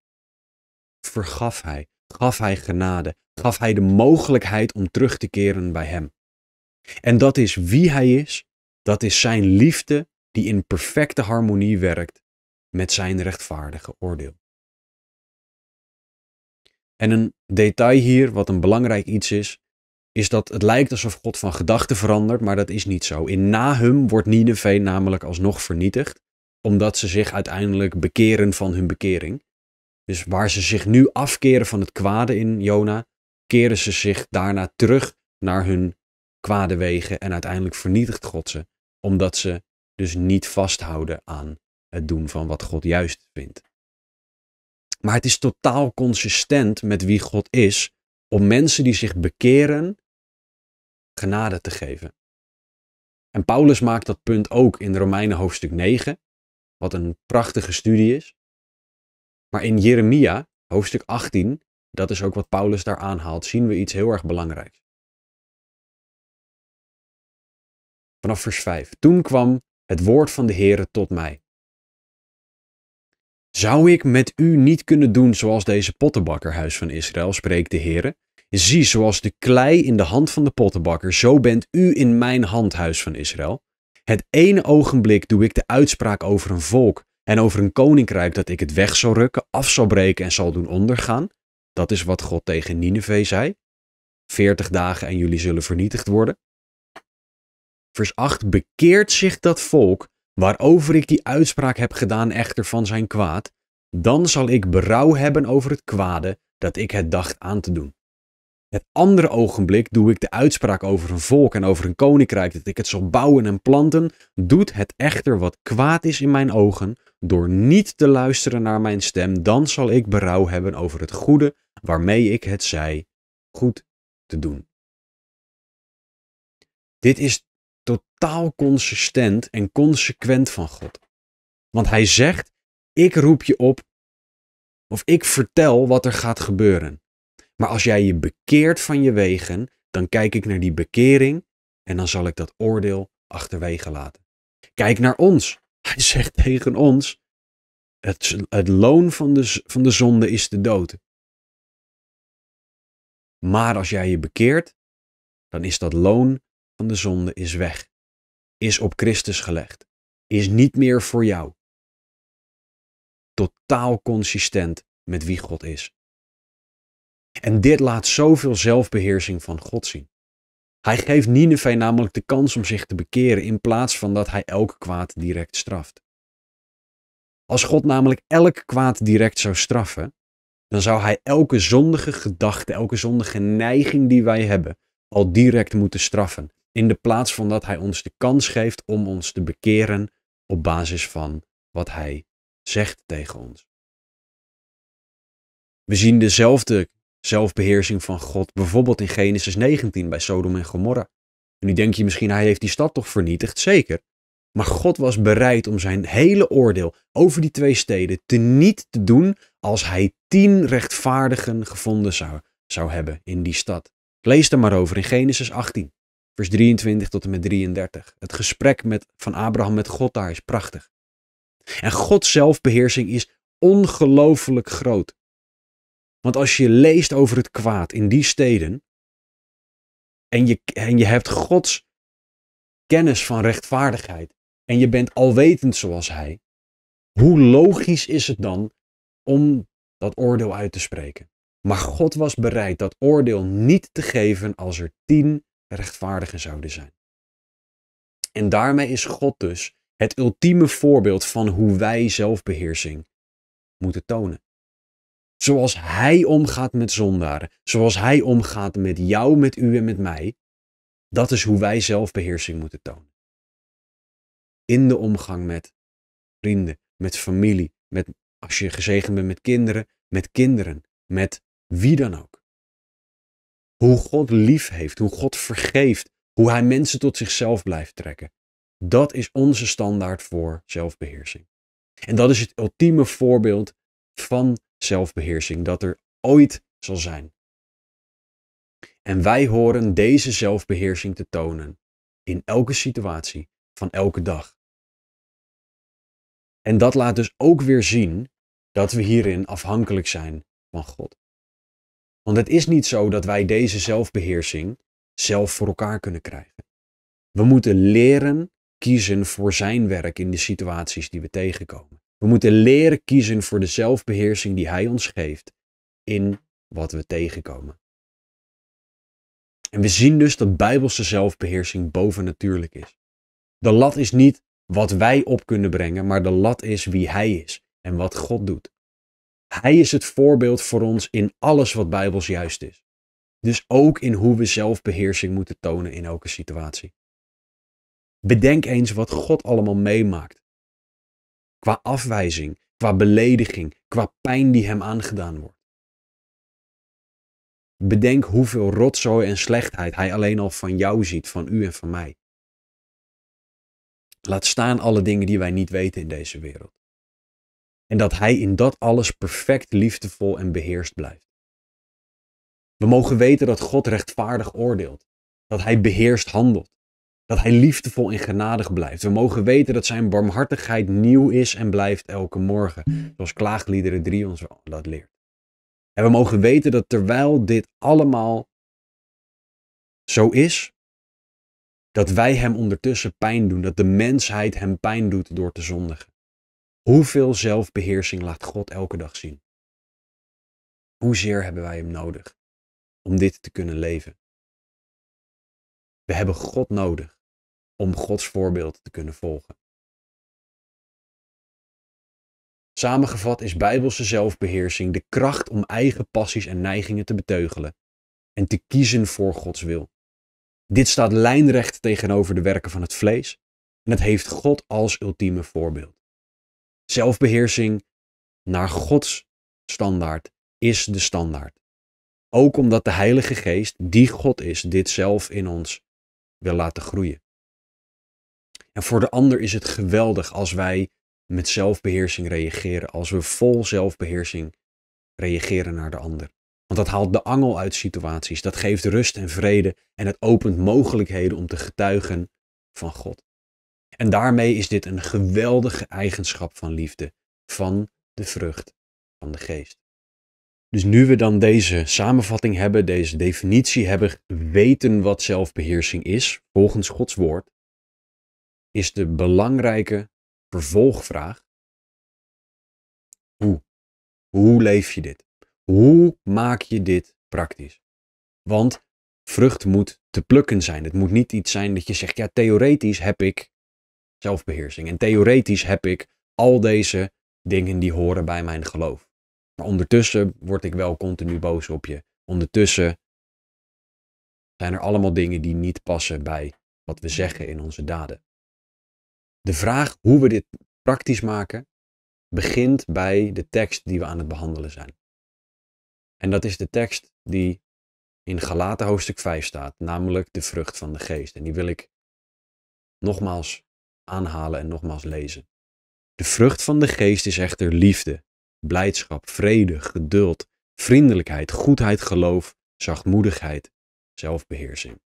vergaf hij, gaf hij genade gaf hij de mogelijkheid om terug te keren bij hem. En dat is wie hij is, dat is zijn liefde die in perfecte harmonie werkt met zijn rechtvaardige oordeel. En een detail hier, wat een belangrijk iets is, is dat het lijkt alsof God van gedachten verandert, maar dat is niet zo. In Nahum wordt Nineveh namelijk alsnog vernietigd, omdat ze zich uiteindelijk bekeren van hun bekering. Dus waar ze zich nu afkeren van het kwade in Jona, keren ze zich daarna terug naar hun kwade wegen en uiteindelijk vernietigt God ze, omdat ze dus niet vasthouden aan het doen van wat God juist vindt. Maar het is totaal consistent met wie God is om mensen die zich bekeren genade te geven. En Paulus maakt dat punt ook in Romeinen hoofdstuk 9, wat een prachtige studie is. Maar in Jeremia hoofdstuk 18 dat is ook wat Paulus daar aanhaalt. Zien we iets heel erg belangrijks. Vanaf vers 5. Toen kwam het woord van de Heere tot mij. Zou ik met u niet kunnen doen zoals deze pottenbakker, huis van Israël, spreekt de Heere? Zie, zoals de klei in de hand van de pottenbakker, zo bent u in mijn hand, huis van Israël. Het ene ogenblik doe ik de uitspraak over een volk en over een koninkrijk dat ik het weg zal rukken, af zal breken en zal doen ondergaan. Dat is wat God tegen Nineveh zei. 40 dagen en jullie zullen vernietigd worden. Vers 8. Bekeert zich dat volk waarover ik die uitspraak heb gedaan echter van zijn kwaad, dan zal ik berouw hebben over het kwade dat ik het dacht aan te doen. Het andere ogenblik doe ik de uitspraak over een volk en over een koninkrijk dat ik het zal bouwen en planten, doet het echter wat kwaad is in mijn ogen, door niet te luisteren naar mijn stem, dan zal ik berouw hebben over het goede waarmee ik het zei, goed te doen. Dit is totaal consistent en consequent van God. Want hij zegt: Ik roep je op, of ik vertel wat er gaat gebeuren. Maar als jij je bekeert van je wegen, dan kijk ik naar die bekering en dan zal ik dat oordeel achterwege laten. Kijk naar ons. Hij zegt tegen ons, het, het loon van de, van de zonde is de dood. Maar als jij je bekeert, dan is dat loon van de zonde is weg. Is op Christus gelegd. Is niet meer voor jou. Totaal consistent met wie God is. En dit laat zoveel zelfbeheersing van God zien. Hij geeft Nineveh namelijk de kans om zich te bekeren in plaats van dat hij elk kwaad direct straft. Als God namelijk elk kwaad direct zou straffen, dan zou hij elke zondige gedachte, elke zondige neiging die wij hebben, al direct moeten straffen. In de plaats van dat hij ons de kans geeft om ons te bekeren op basis van wat hij zegt tegen ons. We zien dezelfde zelfbeheersing van God, bijvoorbeeld in Genesis 19 bij Sodom en Gomorra. En nu denk je misschien, hij heeft die stad toch vernietigd? Zeker. Maar God was bereid om zijn hele oordeel over die twee steden te niet te doen als hij tien rechtvaardigen gevonden zou, zou hebben in die stad. Lees er maar over in Genesis 18, vers 23 tot en met 33. Het gesprek met, van Abraham met God daar is prachtig. En Gods zelfbeheersing is ongelooflijk groot. Want als je leest over het kwaad in die steden en je, en je hebt Gods kennis van rechtvaardigheid en je bent alwetend zoals Hij, hoe logisch is het dan om dat oordeel uit te spreken? Maar God was bereid dat oordeel niet te geven als er tien rechtvaardigen zouden zijn. En daarmee is God dus het ultieme voorbeeld van hoe wij zelfbeheersing moeten tonen. Zoals Hij omgaat met zondaren, zoals Hij omgaat met jou, met u en met mij, dat is hoe wij zelfbeheersing moeten tonen. In de omgang met vrienden, met familie, met, als je gezegend bent met kinderen, met kinderen, met wie dan ook. Hoe God lief heeft, hoe God vergeeft, hoe Hij mensen tot zichzelf blijft trekken. Dat is onze standaard voor zelfbeheersing. En dat is het ultieme voorbeeld van zelfbeheersing dat er ooit zal zijn. En wij horen deze zelfbeheersing te tonen in elke situatie van elke dag. En dat laat dus ook weer zien dat we hierin afhankelijk zijn van God. Want het is niet zo dat wij deze zelfbeheersing zelf voor elkaar kunnen krijgen. We moeten leren kiezen voor Zijn werk in de situaties die we tegenkomen. We moeten leren kiezen voor de zelfbeheersing die Hij ons geeft in wat we tegenkomen. En we zien dus dat bijbelse zelfbeheersing bovennatuurlijk is. De lat is niet wat wij op kunnen brengen, maar de lat is wie Hij is en wat God doet. Hij is het voorbeeld voor ons in alles wat bijbels juist is. Dus ook in hoe we zelfbeheersing moeten tonen in elke situatie. Bedenk eens wat God allemaal meemaakt qua afwijzing, qua belediging, qua pijn die hem aangedaan wordt. Bedenk hoeveel rotzooi en slechtheid hij alleen al van jou ziet, van u en van mij. Laat staan alle dingen die wij niet weten in deze wereld. En dat hij in dat alles perfect liefdevol en beheerst blijft. We mogen weten dat God rechtvaardig oordeelt, dat hij beheerst handelt, dat Hij liefdevol en genadig blijft. We mogen weten dat Zijn barmhartigheid nieuw is en blijft elke morgen, zoals Klaagliederen 3 ons dat leert. En we mogen weten dat terwijl dit allemaal zo is, dat wij Hem ondertussen pijn doen, dat de mensheid Hem pijn doet door te zondigen. Hoeveel zelfbeheersing laat God elke dag zien? Hoezeer hebben wij Hem nodig om dit te kunnen leven? We hebben God nodig om Gods voorbeeld te kunnen volgen. Samengevat is bijbelse zelfbeheersing de kracht om eigen passies en neigingen te beteugelen en te kiezen voor Gods wil. Dit staat lijnrecht tegenover de werken van het vlees en het heeft God als ultieme voorbeeld. Zelfbeheersing naar Gods standaard is de standaard. Ook omdat de Heilige Geest, die God is, dit zelf in ons wil laten groeien. En voor de ander is het geweldig als wij met zelfbeheersing reageren, als we vol zelfbeheersing reageren naar de ander. Want dat haalt de angel uit situaties, dat geeft rust en vrede en het opent mogelijkheden om te getuigen van God. En daarmee is dit een geweldige eigenschap van liefde, van de vrucht van de geest. Dus nu we dan deze samenvatting hebben, deze definitie hebben, weten wat zelfbeheersing is, volgens Gods woord, is de belangrijke vervolgvraag. Hoe? Hoe leef je dit? Hoe maak je dit praktisch? Want vrucht moet te plukken zijn. Het moet niet iets zijn dat je zegt, ja, theoretisch heb ik zelfbeheersing. En theoretisch heb ik al deze dingen die horen bij mijn geloof. Maar ondertussen word ik wel continu boos op je. Ondertussen zijn er allemaal dingen die niet passen bij wat we zeggen in onze daden. De vraag hoe we dit praktisch maken, begint bij de tekst die we aan het behandelen zijn. En dat is de tekst die in Galaten hoofdstuk 5 staat, namelijk de vrucht van de geest. En die wil ik nogmaals aanhalen en nogmaals lezen. De vrucht van de geest is echter liefde, blijdschap, vrede, geduld, vriendelijkheid, goedheid, geloof, zachtmoedigheid, zelfbeheersing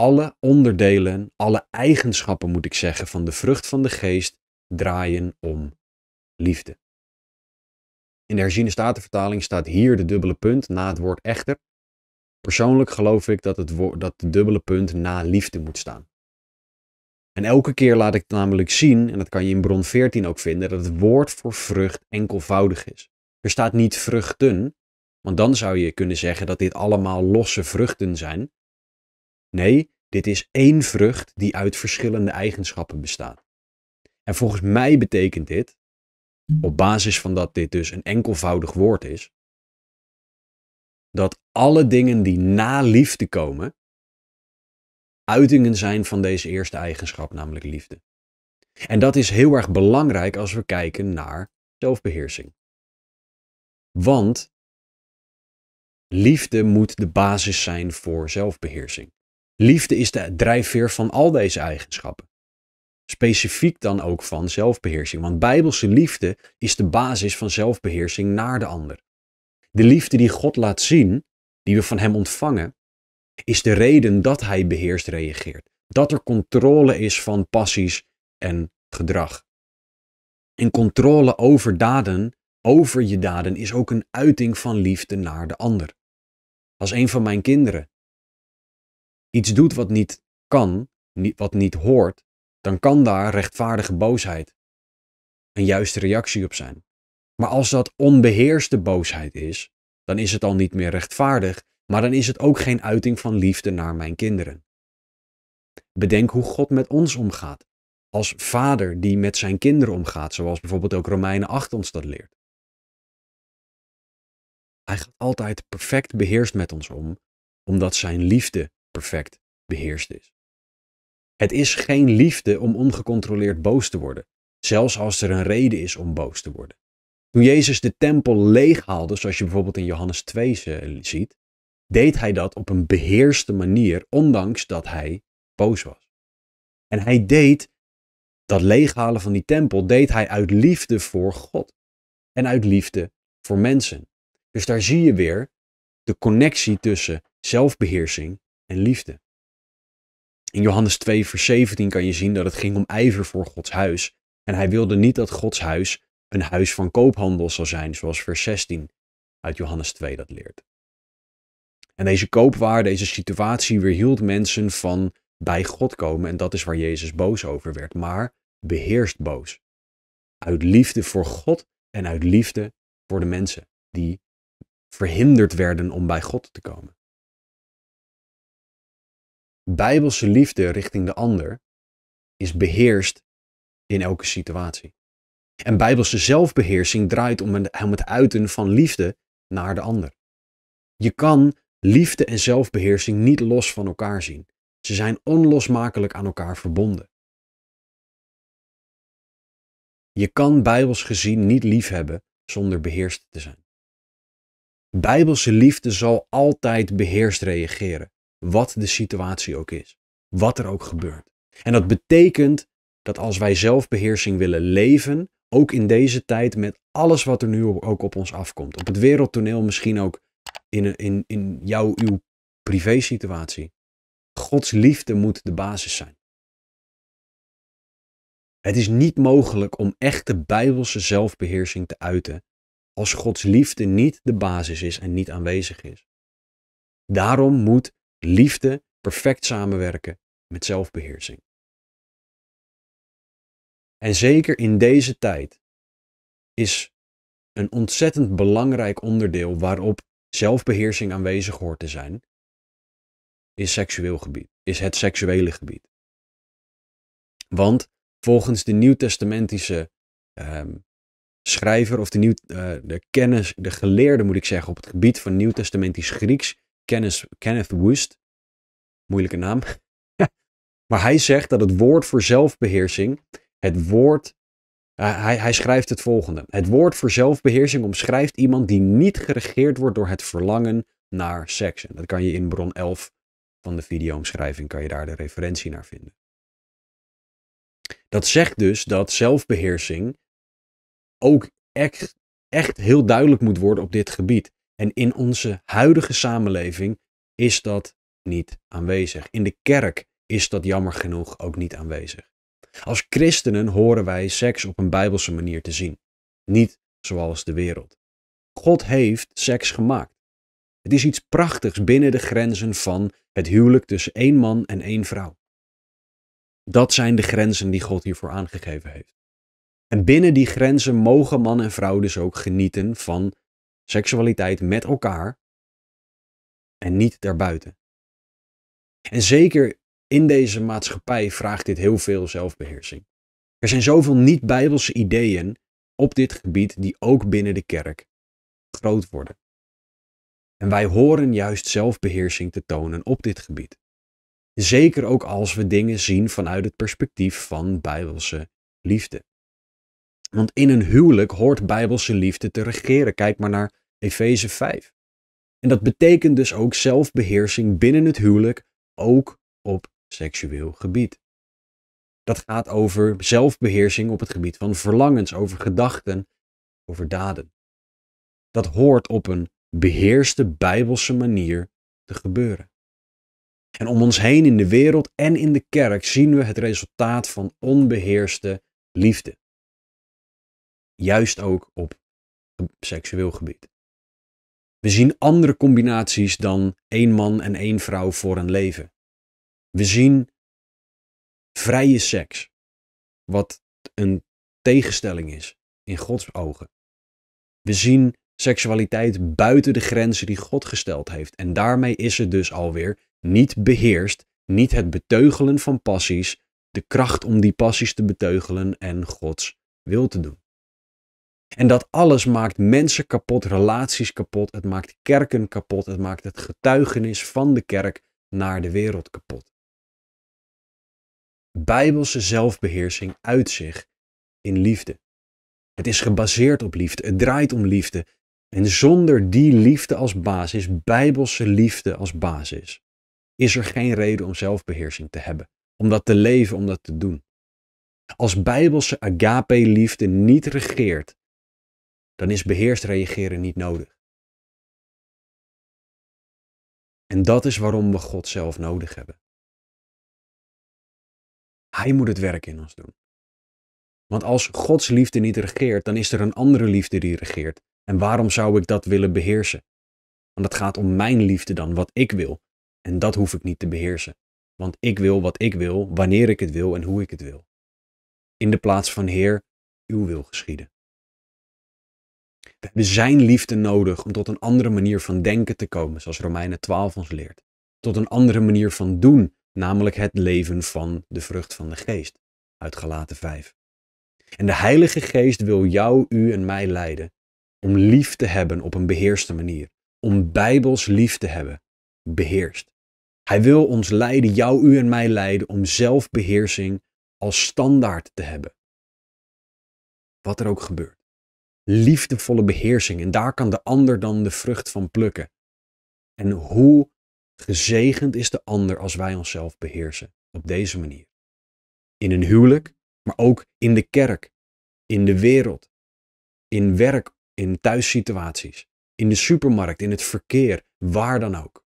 alle onderdelen, alle eigenschappen moet ik zeggen, van de vrucht van de geest draaien om liefde. In de herziene statenvertaling staat hier de dubbele punt na het woord echter. Persoonlijk geloof ik dat, het woord, dat de dubbele punt na liefde moet staan. En elke keer laat ik het namelijk zien, en dat kan je in bron 14 ook vinden, dat het woord voor vrucht enkelvoudig is. Er staat niet vruchten, want dan zou je kunnen zeggen dat dit allemaal losse vruchten zijn. Nee, dit is één vrucht die uit verschillende eigenschappen bestaat. En volgens mij betekent dit, op basis van dat dit dus een enkelvoudig woord is, dat alle dingen die na liefde komen, uitingen zijn van deze eerste eigenschap, namelijk liefde. En dat is heel erg belangrijk als we kijken naar zelfbeheersing. Want liefde moet de basis zijn voor zelfbeheersing. Liefde is de drijfveer van al deze eigenschappen. Specifiek dan ook van zelfbeheersing, want bijbelse liefde is de basis van zelfbeheersing naar de ander. De liefde die God laat zien, die we van Hem ontvangen, is de reden dat Hij beheerst reageert. Dat er controle is van passies en gedrag. En controle over daden, over je daden, is ook een uiting van liefde naar de ander. Als een van mijn kinderen iets doet wat niet kan, wat niet hoort, dan kan daar rechtvaardige boosheid een juiste reactie op zijn. Maar als dat onbeheerste boosheid is, dan is het al niet meer rechtvaardig, maar dan is het ook geen uiting van liefde naar mijn kinderen. Bedenk hoe God met ons omgaat, als vader die met zijn kinderen omgaat, zoals bijvoorbeeld ook Romeinen 8 ons dat leert. Hij gaat altijd perfect beheerst met ons om, omdat zijn liefde perfect beheerst is. Het is geen liefde om ongecontroleerd boos te worden, zelfs als er een reden is om boos te worden. Toen Jezus de tempel leeghaalde, zoals je bijvoorbeeld in Johannes 2 eh, ziet, deed hij dat op een beheerste manier, ondanks dat hij boos was. En hij deed dat leeghalen van die tempel, deed hij uit liefde voor God en uit liefde voor mensen. Dus daar zie je weer de connectie tussen zelfbeheersing en liefde. In Johannes 2, vers 17 kan je zien dat het ging om ijver voor Gods huis. En hij wilde niet dat Gods huis een huis van koophandel zou zijn, zoals vers 16 uit Johannes 2 dat leert. En deze koopwaar, deze situatie weerhield mensen van bij God komen. En dat is waar Jezus boos over werd, maar beheerst boos. Uit liefde voor God en uit liefde voor de mensen die verhinderd werden om bij God te komen bijbelse liefde richting de ander is beheerst in elke situatie. En bijbelse zelfbeheersing draait om het uiten van liefde naar de ander. Je kan liefde en zelfbeheersing niet los van elkaar zien. Ze zijn onlosmakelijk aan elkaar verbonden. Je kan bijbels gezien niet liefhebben zonder beheerst te zijn. Bijbelse liefde zal altijd beheerst reageren. Wat de situatie ook is. Wat er ook gebeurt. En dat betekent dat als wij zelfbeheersing willen leven, ook in deze tijd met alles wat er nu ook op ons afkomt. Op het wereldtoneel, misschien ook in, in, in jouw, uw privésituatie. Gods liefde moet de basis zijn. Het is niet mogelijk om echte bijbelse zelfbeheersing te uiten als Gods liefde niet de basis is en niet aanwezig is. Daarom moet liefde perfect samenwerken met zelfbeheersing. En zeker in deze tijd is een ontzettend belangrijk onderdeel waarop zelfbeheersing aanwezig hoort te zijn, is seksueel gebied, is het seksuele gebied. Want volgens de nieuwtestamentische testamentische schrijver of de, nieuw, eh, de kennis, de geleerde moet ik zeggen, op het gebied van nieuwtestamentisch Grieks Kenneth, Kenneth Moeilijke naam. [laughs] maar hij zegt dat het woord voor zelfbeheersing, het woord, hij, hij schrijft het volgende. Het woord voor zelfbeheersing omschrijft iemand die niet geregeerd wordt door het verlangen naar seks. En dat kan je in bron 11 van de videoomschrijving, kan je daar de referentie naar vinden. Dat zegt dus dat zelfbeheersing ook echt, echt heel duidelijk moet worden op dit gebied. En in onze huidige samenleving is dat niet aanwezig. In de kerk is dat jammer genoeg ook niet aanwezig. Als christenen horen wij seks op een bijbelse manier te zien, niet zoals de wereld. God heeft seks gemaakt. Het is iets prachtigs binnen de grenzen van het huwelijk tussen één man en één vrouw. Dat zijn de grenzen die God hiervoor aangegeven heeft. En binnen die grenzen mogen man en vrouw dus ook genieten van seksualiteit met elkaar en niet daarbuiten. En zeker in deze maatschappij vraagt dit heel veel zelfbeheersing. Er zijn zoveel niet-bijbelse ideeën op dit gebied die ook binnen de kerk groot worden. En wij horen juist zelfbeheersing te tonen op dit gebied. Zeker ook als we dingen zien vanuit het perspectief van bijbelse liefde. Want in een huwelijk hoort bijbelse liefde te regeren. Kijk maar naar Efeze 5. En dat betekent dus ook zelfbeheersing binnen het huwelijk, ook op seksueel gebied. Dat gaat over zelfbeheersing op het gebied van verlangens, over gedachten, over daden. Dat hoort op een beheerste bijbelse manier te gebeuren. En om ons heen in de wereld en in de kerk zien we het resultaat van onbeheerste liefde. Juist ook op seksueel gebied. We zien andere combinaties dan één man en één vrouw voor een leven. We zien vrije seks, wat een tegenstelling is in Gods ogen. We zien seksualiteit buiten de grenzen die God gesteld heeft. En daarmee is het dus alweer niet beheerst, niet het beteugelen van passies, de kracht om die passies te beteugelen en Gods wil te doen. En dat alles maakt mensen kapot, relaties kapot, het maakt kerken kapot, het maakt het getuigenis van de kerk naar de wereld kapot. Bijbelse zelfbeheersing uit zich in liefde. Het is gebaseerd op liefde, het draait om liefde. En zonder die liefde als basis, bijbelse liefde als basis, is er geen reden om zelfbeheersing te hebben, om dat te leven, om dat te doen. Als bijbelse agape-liefde niet regeert dan is beheerst reageren niet nodig. En dat is waarom we God zelf nodig hebben. Hij moet het werk in ons doen. Want als Gods liefde niet regeert, dan is er een andere liefde die regeert. En waarom zou ik dat willen beheersen? Want het gaat om mijn liefde dan, wat ik wil. En dat hoef ik niet te beheersen. Want ik wil wat ik wil, wanneer ik het wil en hoe ik het wil. In de plaats van Heer, uw wil geschieden. We hebben zijn liefde nodig om tot een andere manier van denken te komen, zoals Romeinen 12 ons leert. Tot een andere manier van doen, namelijk het leven van de vrucht van de geest, uit Galaten 5. En de Heilige Geest wil jou, u en mij leiden om lief te hebben op een beheerste manier. Om bijbels lief te hebben, beheerst. Hij wil ons leiden, jou, u en mij leiden, om zelfbeheersing als standaard te hebben. Wat er ook gebeurt liefdevolle beheersing. En daar kan de ander dan de vrucht van plukken. En hoe gezegend is de ander als wij onszelf beheersen op deze manier. In een huwelijk, maar ook in de kerk, in de wereld, in werk, in thuissituaties, in de supermarkt, in het verkeer, waar dan ook.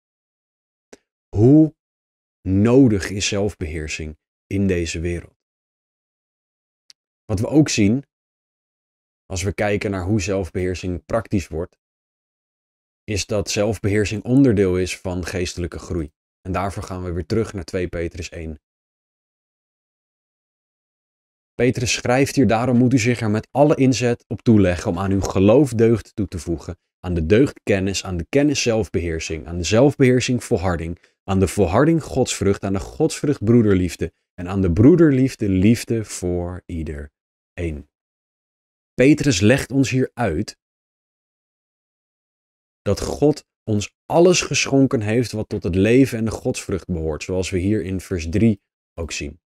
Hoe nodig is zelfbeheersing in deze wereld? Wat we ook zien als we kijken naar hoe zelfbeheersing praktisch wordt, is dat zelfbeheersing onderdeel is van geestelijke groei. En daarvoor gaan we weer terug naar 2 Petrus 1. Petrus schrijft hier, daarom moet u zich er met alle inzet op toeleggen om aan uw geloof deugd toe te voegen, aan de deugd kennis, aan de kennis zelfbeheersing, aan de zelfbeheersing volharding, aan de volharding godsvrucht, aan de godsvrucht broederliefde en aan de broederliefde liefde voor ieder een. Petrus legt ons hier uit dat God ons alles geschonken heeft wat tot het leven en de godsvrucht behoort, zoals we hier in vers 3 ook zien.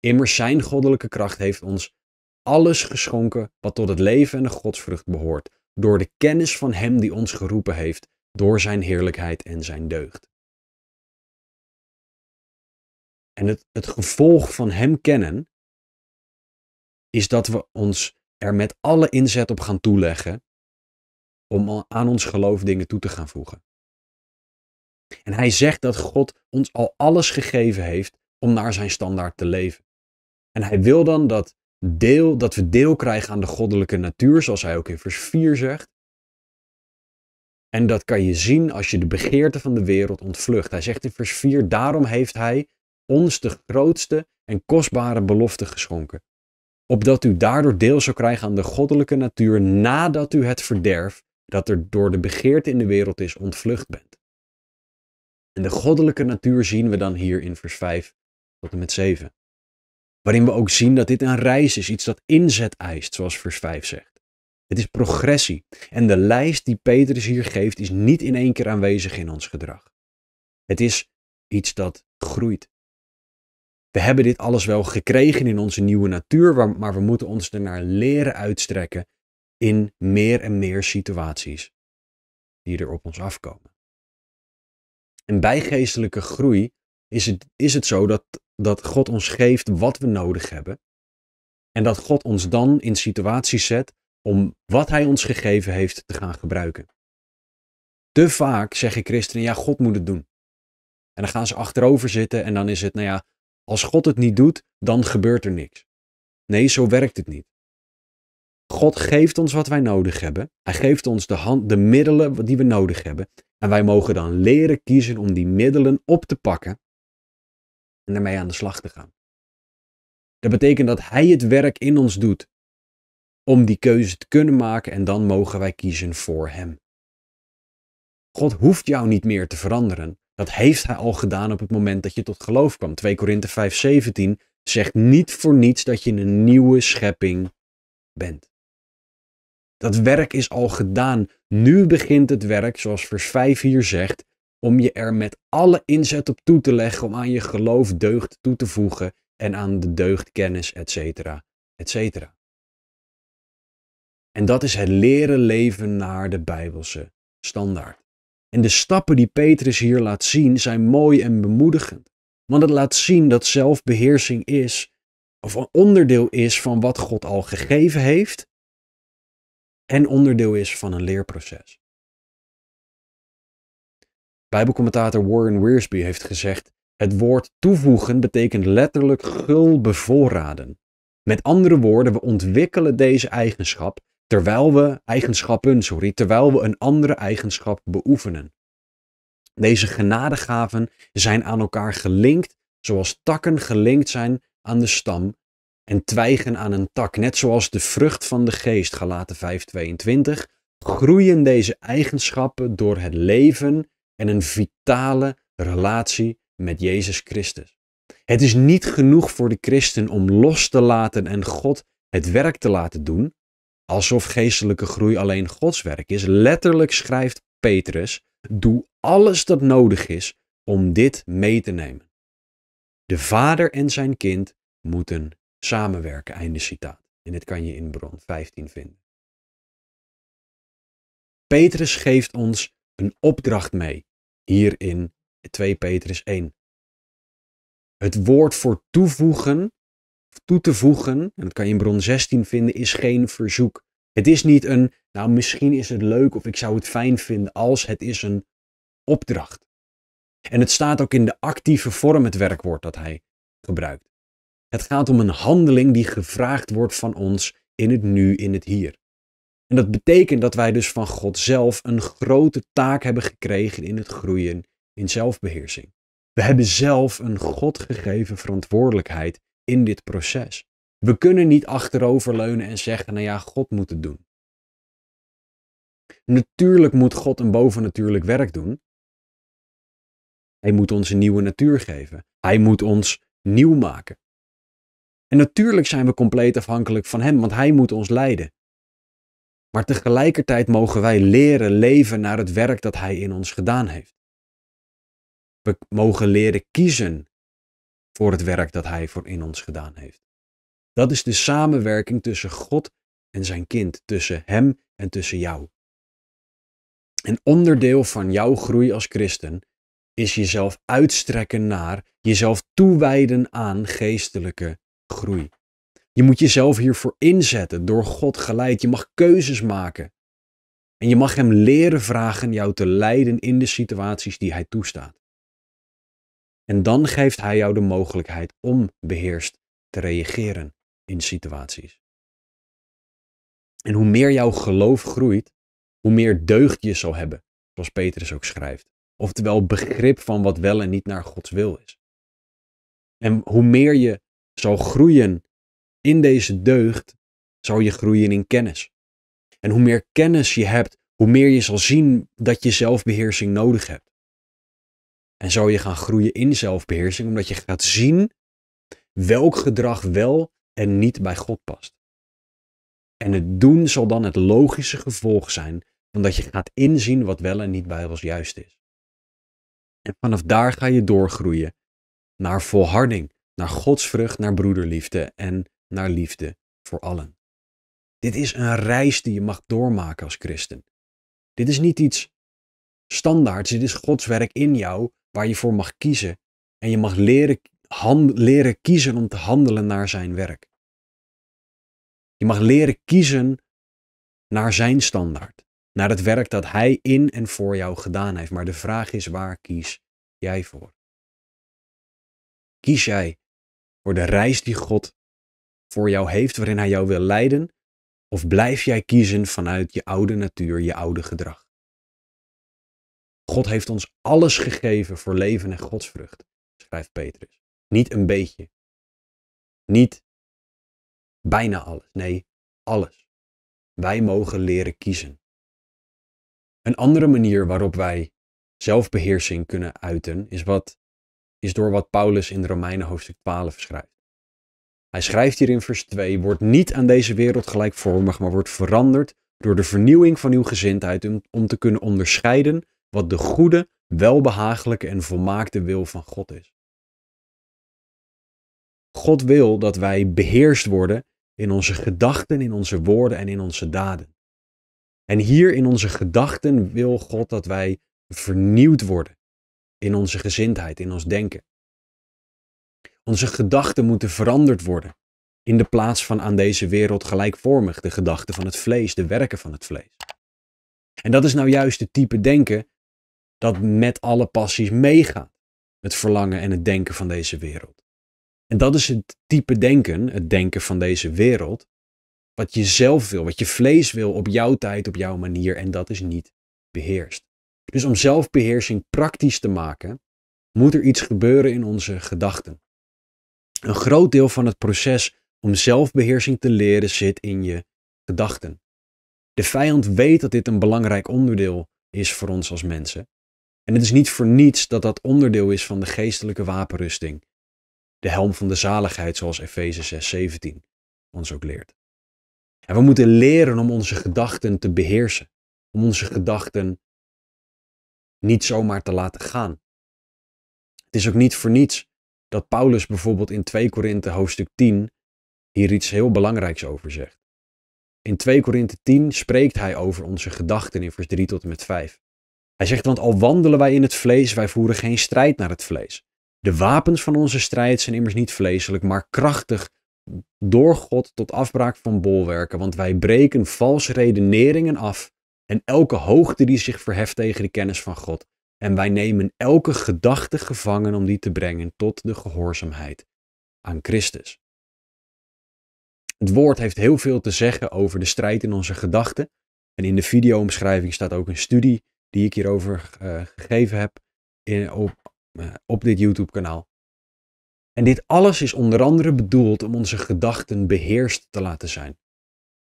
Immers zijn goddelijke kracht heeft ons alles geschonken wat tot het leven en de godsvrucht behoort, door de kennis van Hem die ons geroepen heeft, door Zijn heerlijkheid en Zijn deugd. En het, het gevolg van Hem kennen is dat we ons er met alle inzet op gaan toeleggen om aan ons geloof dingen toe te gaan voegen. En hij zegt dat God ons al alles gegeven heeft om naar zijn standaard te leven. En hij wil dan dat, deel, dat we deel krijgen aan de goddelijke natuur, zoals hij ook in vers 4 zegt. En dat kan je zien als je de begeerte van de wereld ontvlucht. Hij zegt in vers 4, daarom heeft hij ons de grootste en kostbare belofte geschonken opdat u daardoor deel zou krijgen aan de goddelijke natuur nadat u het verderf dat er door de begeerte in de wereld is ontvlucht bent. En de goddelijke natuur zien we dan hier in vers 5 tot en met 7. Waarin we ook zien dat dit een reis is, iets dat inzet eist, zoals vers 5 zegt. Het is progressie. En de lijst die Petrus hier geeft, is niet in één keer aanwezig in ons gedrag. Het is iets dat groeit. We hebben dit alles wel gekregen in onze nieuwe natuur, maar we moeten ons ernaar leren uitstrekken in meer en meer situaties die er op ons afkomen. En bij geestelijke groei is het, is het zo dat, dat God ons geeft wat we nodig hebben. En dat God ons dan in situaties zet om wat Hij ons gegeven heeft te gaan gebruiken. Te vaak zeggen christenen, ja, God moet het doen. En dan gaan ze achterover zitten en dan is het, nou ja, als God het niet doet, dan gebeurt er niks. Nee, zo werkt het niet. God geeft ons wat wij nodig hebben. Hij geeft ons de, hand, de middelen die we nodig hebben. En wij mogen dan leren kiezen om die middelen op te pakken en daarmee aan de slag te gaan. Dat betekent dat Hij het werk in ons doet om die keuze te kunnen maken en dan mogen wij kiezen voor Hem. God hoeft jou niet meer te veranderen. Dat heeft hij al gedaan op het moment dat je tot geloof kwam. 2 Korinthe 5:17 zegt niet voor niets dat je een nieuwe schepping bent. Dat werk is al gedaan. Nu begint het werk, zoals vers 5 hier zegt, om je er met alle inzet op toe te leggen, om aan je geloof deugd toe te voegen en aan de deugd kennis, et cetera, et cetera. En dat is het leren leven naar de Bijbelse standaard. En de stappen die Petrus hier laat zien zijn mooi en bemoedigend. Want het laat zien dat zelfbeheersing is, of een onderdeel is van wat God al gegeven heeft, en onderdeel is van een leerproces. Bijbelcommentator Warren Wiersbe heeft gezegd: Het woord toevoegen betekent letterlijk gul bevoorraden. Met andere woorden, we ontwikkelen deze eigenschap Terwijl we eigenschappen, sorry, terwijl we een andere eigenschap beoefenen. Deze genadegaven zijn aan elkaar gelinkt, zoals takken gelinkt zijn aan de stam en twijgen aan een tak, net zoals de vrucht van de geest, Galaten 5:22, groeien deze eigenschappen door het leven en een vitale relatie met Jezus Christus. Het is niet genoeg voor de christen om los te laten en God het werk te laten doen. Alsof geestelijke groei alleen Gods werk is. Letterlijk schrijft Petrus: Doe alles dat nodig is om dit mee te nemen. De vader en zijn kind moeten samenwerken. Einde citaat. En dit kan je in bron 15 vinden. Petrus geeft ons een opdracht mee. Hier in 2 Petrus 1. Het woord voor toevoegen toe te voegen, en dat kan je in bron 16 vinden, is geen verzoek. Het is niet een, nou misschien is het leuk of ik zou het fijn vinden als het is een opdracht. En het staat ook in de actieve vorm het werkwoord dat hij gebruikt. Het gaat om een handeling die gevraagd wordt van ons in het nu, in het hier. En dat betekent dat wij dus van God zelf een grote taak hebben gekregen in het groeien in zelfbeheersing. We hebben zelf een God gegeven verantwoordelijkheid in dit proces. We kunnen niet achteroverleunen en zeggen, nou ja, God moet het doen. Natuurlijk moet God een bovennatuurlijk werk doen. Hij moet ons een nieuwe natuur geven. Hij moet ons nieuw maken. En natuurlijk zijn we compleet afhankelijk van Hem, want Hij moet ons leiden. Maar tegelijkertijd mogen wij leren leven naar het werk dat Hij in ons gedaan heeft. We mogen leren kiezen voor het werk dat Hij voor in ons gedaan heeft. Dat is de samenwerking tussen God en zijn kind, tussen Hem en tussen jou. Een onderdeel van jouw groei als christen is jezelf uitstrekken naar, jezelf toewijden aan geestelijke groei. Je moet jezelf hiervoor inzetten, door God geleid. Je mag keuzes maken. En je mag Hem leren vragen jou te leiden in de situaties die Hij toestaat. En dan geeft hij jou de mogelijkheid om beheerst te reageren in situaties. En hoe meer jouw geloof groeit, hoe meer deugd je zal hebben, zoals Petrus ook schrijft. Oftewel begrip van wat wel en niet naar Gods wil is. En hoe meer je zal groeien in deze deugd, zal je groeien in kennis. En hoe meer kennis je hebt, hoe meer je zal zien dat je zelfbeheersing nodig hebt. En zo je gaan groeien in zelfbeheersing, omdat je gaat zien welk gedrag wel en niet bij God past. En het doen zal dan het logische gevolg zijn, omdat je gaat inzien wat wel en niet bij ons juist is. En vanaf daar ga je doorgroeien naar volharding, naar godsvrucht, naar broederliefde en naar liefde voor allen. Dit is een reis die je mag doormaken als christen. Dit is niet iets standaards, dit is Gods werk in jou waar je voor mag kiezen. En je mag leren, leren kiezen om te handelen naar zijn werk. Je mag leren kiezen naar zijn standaard, naar het werk dat hij in en voor jou gedaan heeft. Maar de vraag is, waar kies jij voor? Kies jij voor de reis die God voor jou heeft, waarin hij jou wil leiden? Of blijf jij kiezen vanuit je oude natuur, je oude gedrag? God heeft ons alles gegeven voor leven en godsvrucht, schrijft Petrus. Niet een beetje. Niet bijna alles. Nee, alles. Wij mogen leren kiezen. Een andere manier waarop wij zelfbeheersing kunnen uiten is, wat, is door wat Paulus in de Romeinen hoofdstuk 12 schrijft. Hij schrijft hier in vers 2: wordt niet aan deze wereld gelijkvormig, maar wordt veranderd door de vernieuwing van uw gezindheid om te kunnen onderscheiden wat de goede, welbehagelijke en volmaakte wil van God is. God wil dat wij beheerst worden in onze gedachten, in onze woorden en in onze daden. En hier in onze gedachten wil God dat wij vernieuwd worden in onze gezindheid, in ons denken. Onze gedachten moeten veranderd worden in de plaats van aan deze wereld gelijkvormig, de gedachten van het vlees, de werken van het vlees. En dat is nou juist het type denken dat met alle passies meegaat. Het verlangen en het denken van deze wereld. En dat is het type denken, het denken van deze wereld, wat je zelf wil, wat je vlees wil op jouw tijd, op jouw manier. En dat is niet beheerst. Dus om zelfbeheersing praktisch te maken, moet er iets gebeuren in onze gedachten. Een groot deel van het proces om zelfbeheersing te leren zit in je gedachten. De vijand weet dat dit een belangrijk onderdeel is voor ons als mensen. En het is niet voor niets dat dat onderdeel is van de geestelijke wapenrusting. De helm van de zaligheid, zoals Efeze 6, 17 ons ook leert. En we moeten leren om onze gedachten te beheersen. Om onze gedachten niet zomaar te laten gaan. Het is ook niet voor niets dat Paulus bijvoorbeeld in 2 Korinthe hoofdstuk 10 hier iets heel belangrijks over zegt. In 2 Korinthe 10 spreekt hij over onze gedachten in vers 3 tot en met 5. Hij zegt, want al wandelen wij in het vlees, wij voeren geen strijd naar het vlees. De wapens van onze strijd zijn immers niet vleeselijk, maar krachtig door God tot afbraak van bolwerken, want wij breken valse redeneringen af en elke hoogte die zich verheft tegen de kennis van God. En wij nemen elke gedachte gevangen om die te brengen tot de gehoorzaamheid aan Christus. Het woord heeft heel veel te zeggen over de strijd in onze gedachten. En in de videoomschrijving staat ook een studie die ik hierover uh, gegeven heb in, op, eh, op dit YouTube-kanaal. En dit alles is onder andere bedoeld om onze gedachten beheerst te laten zijn.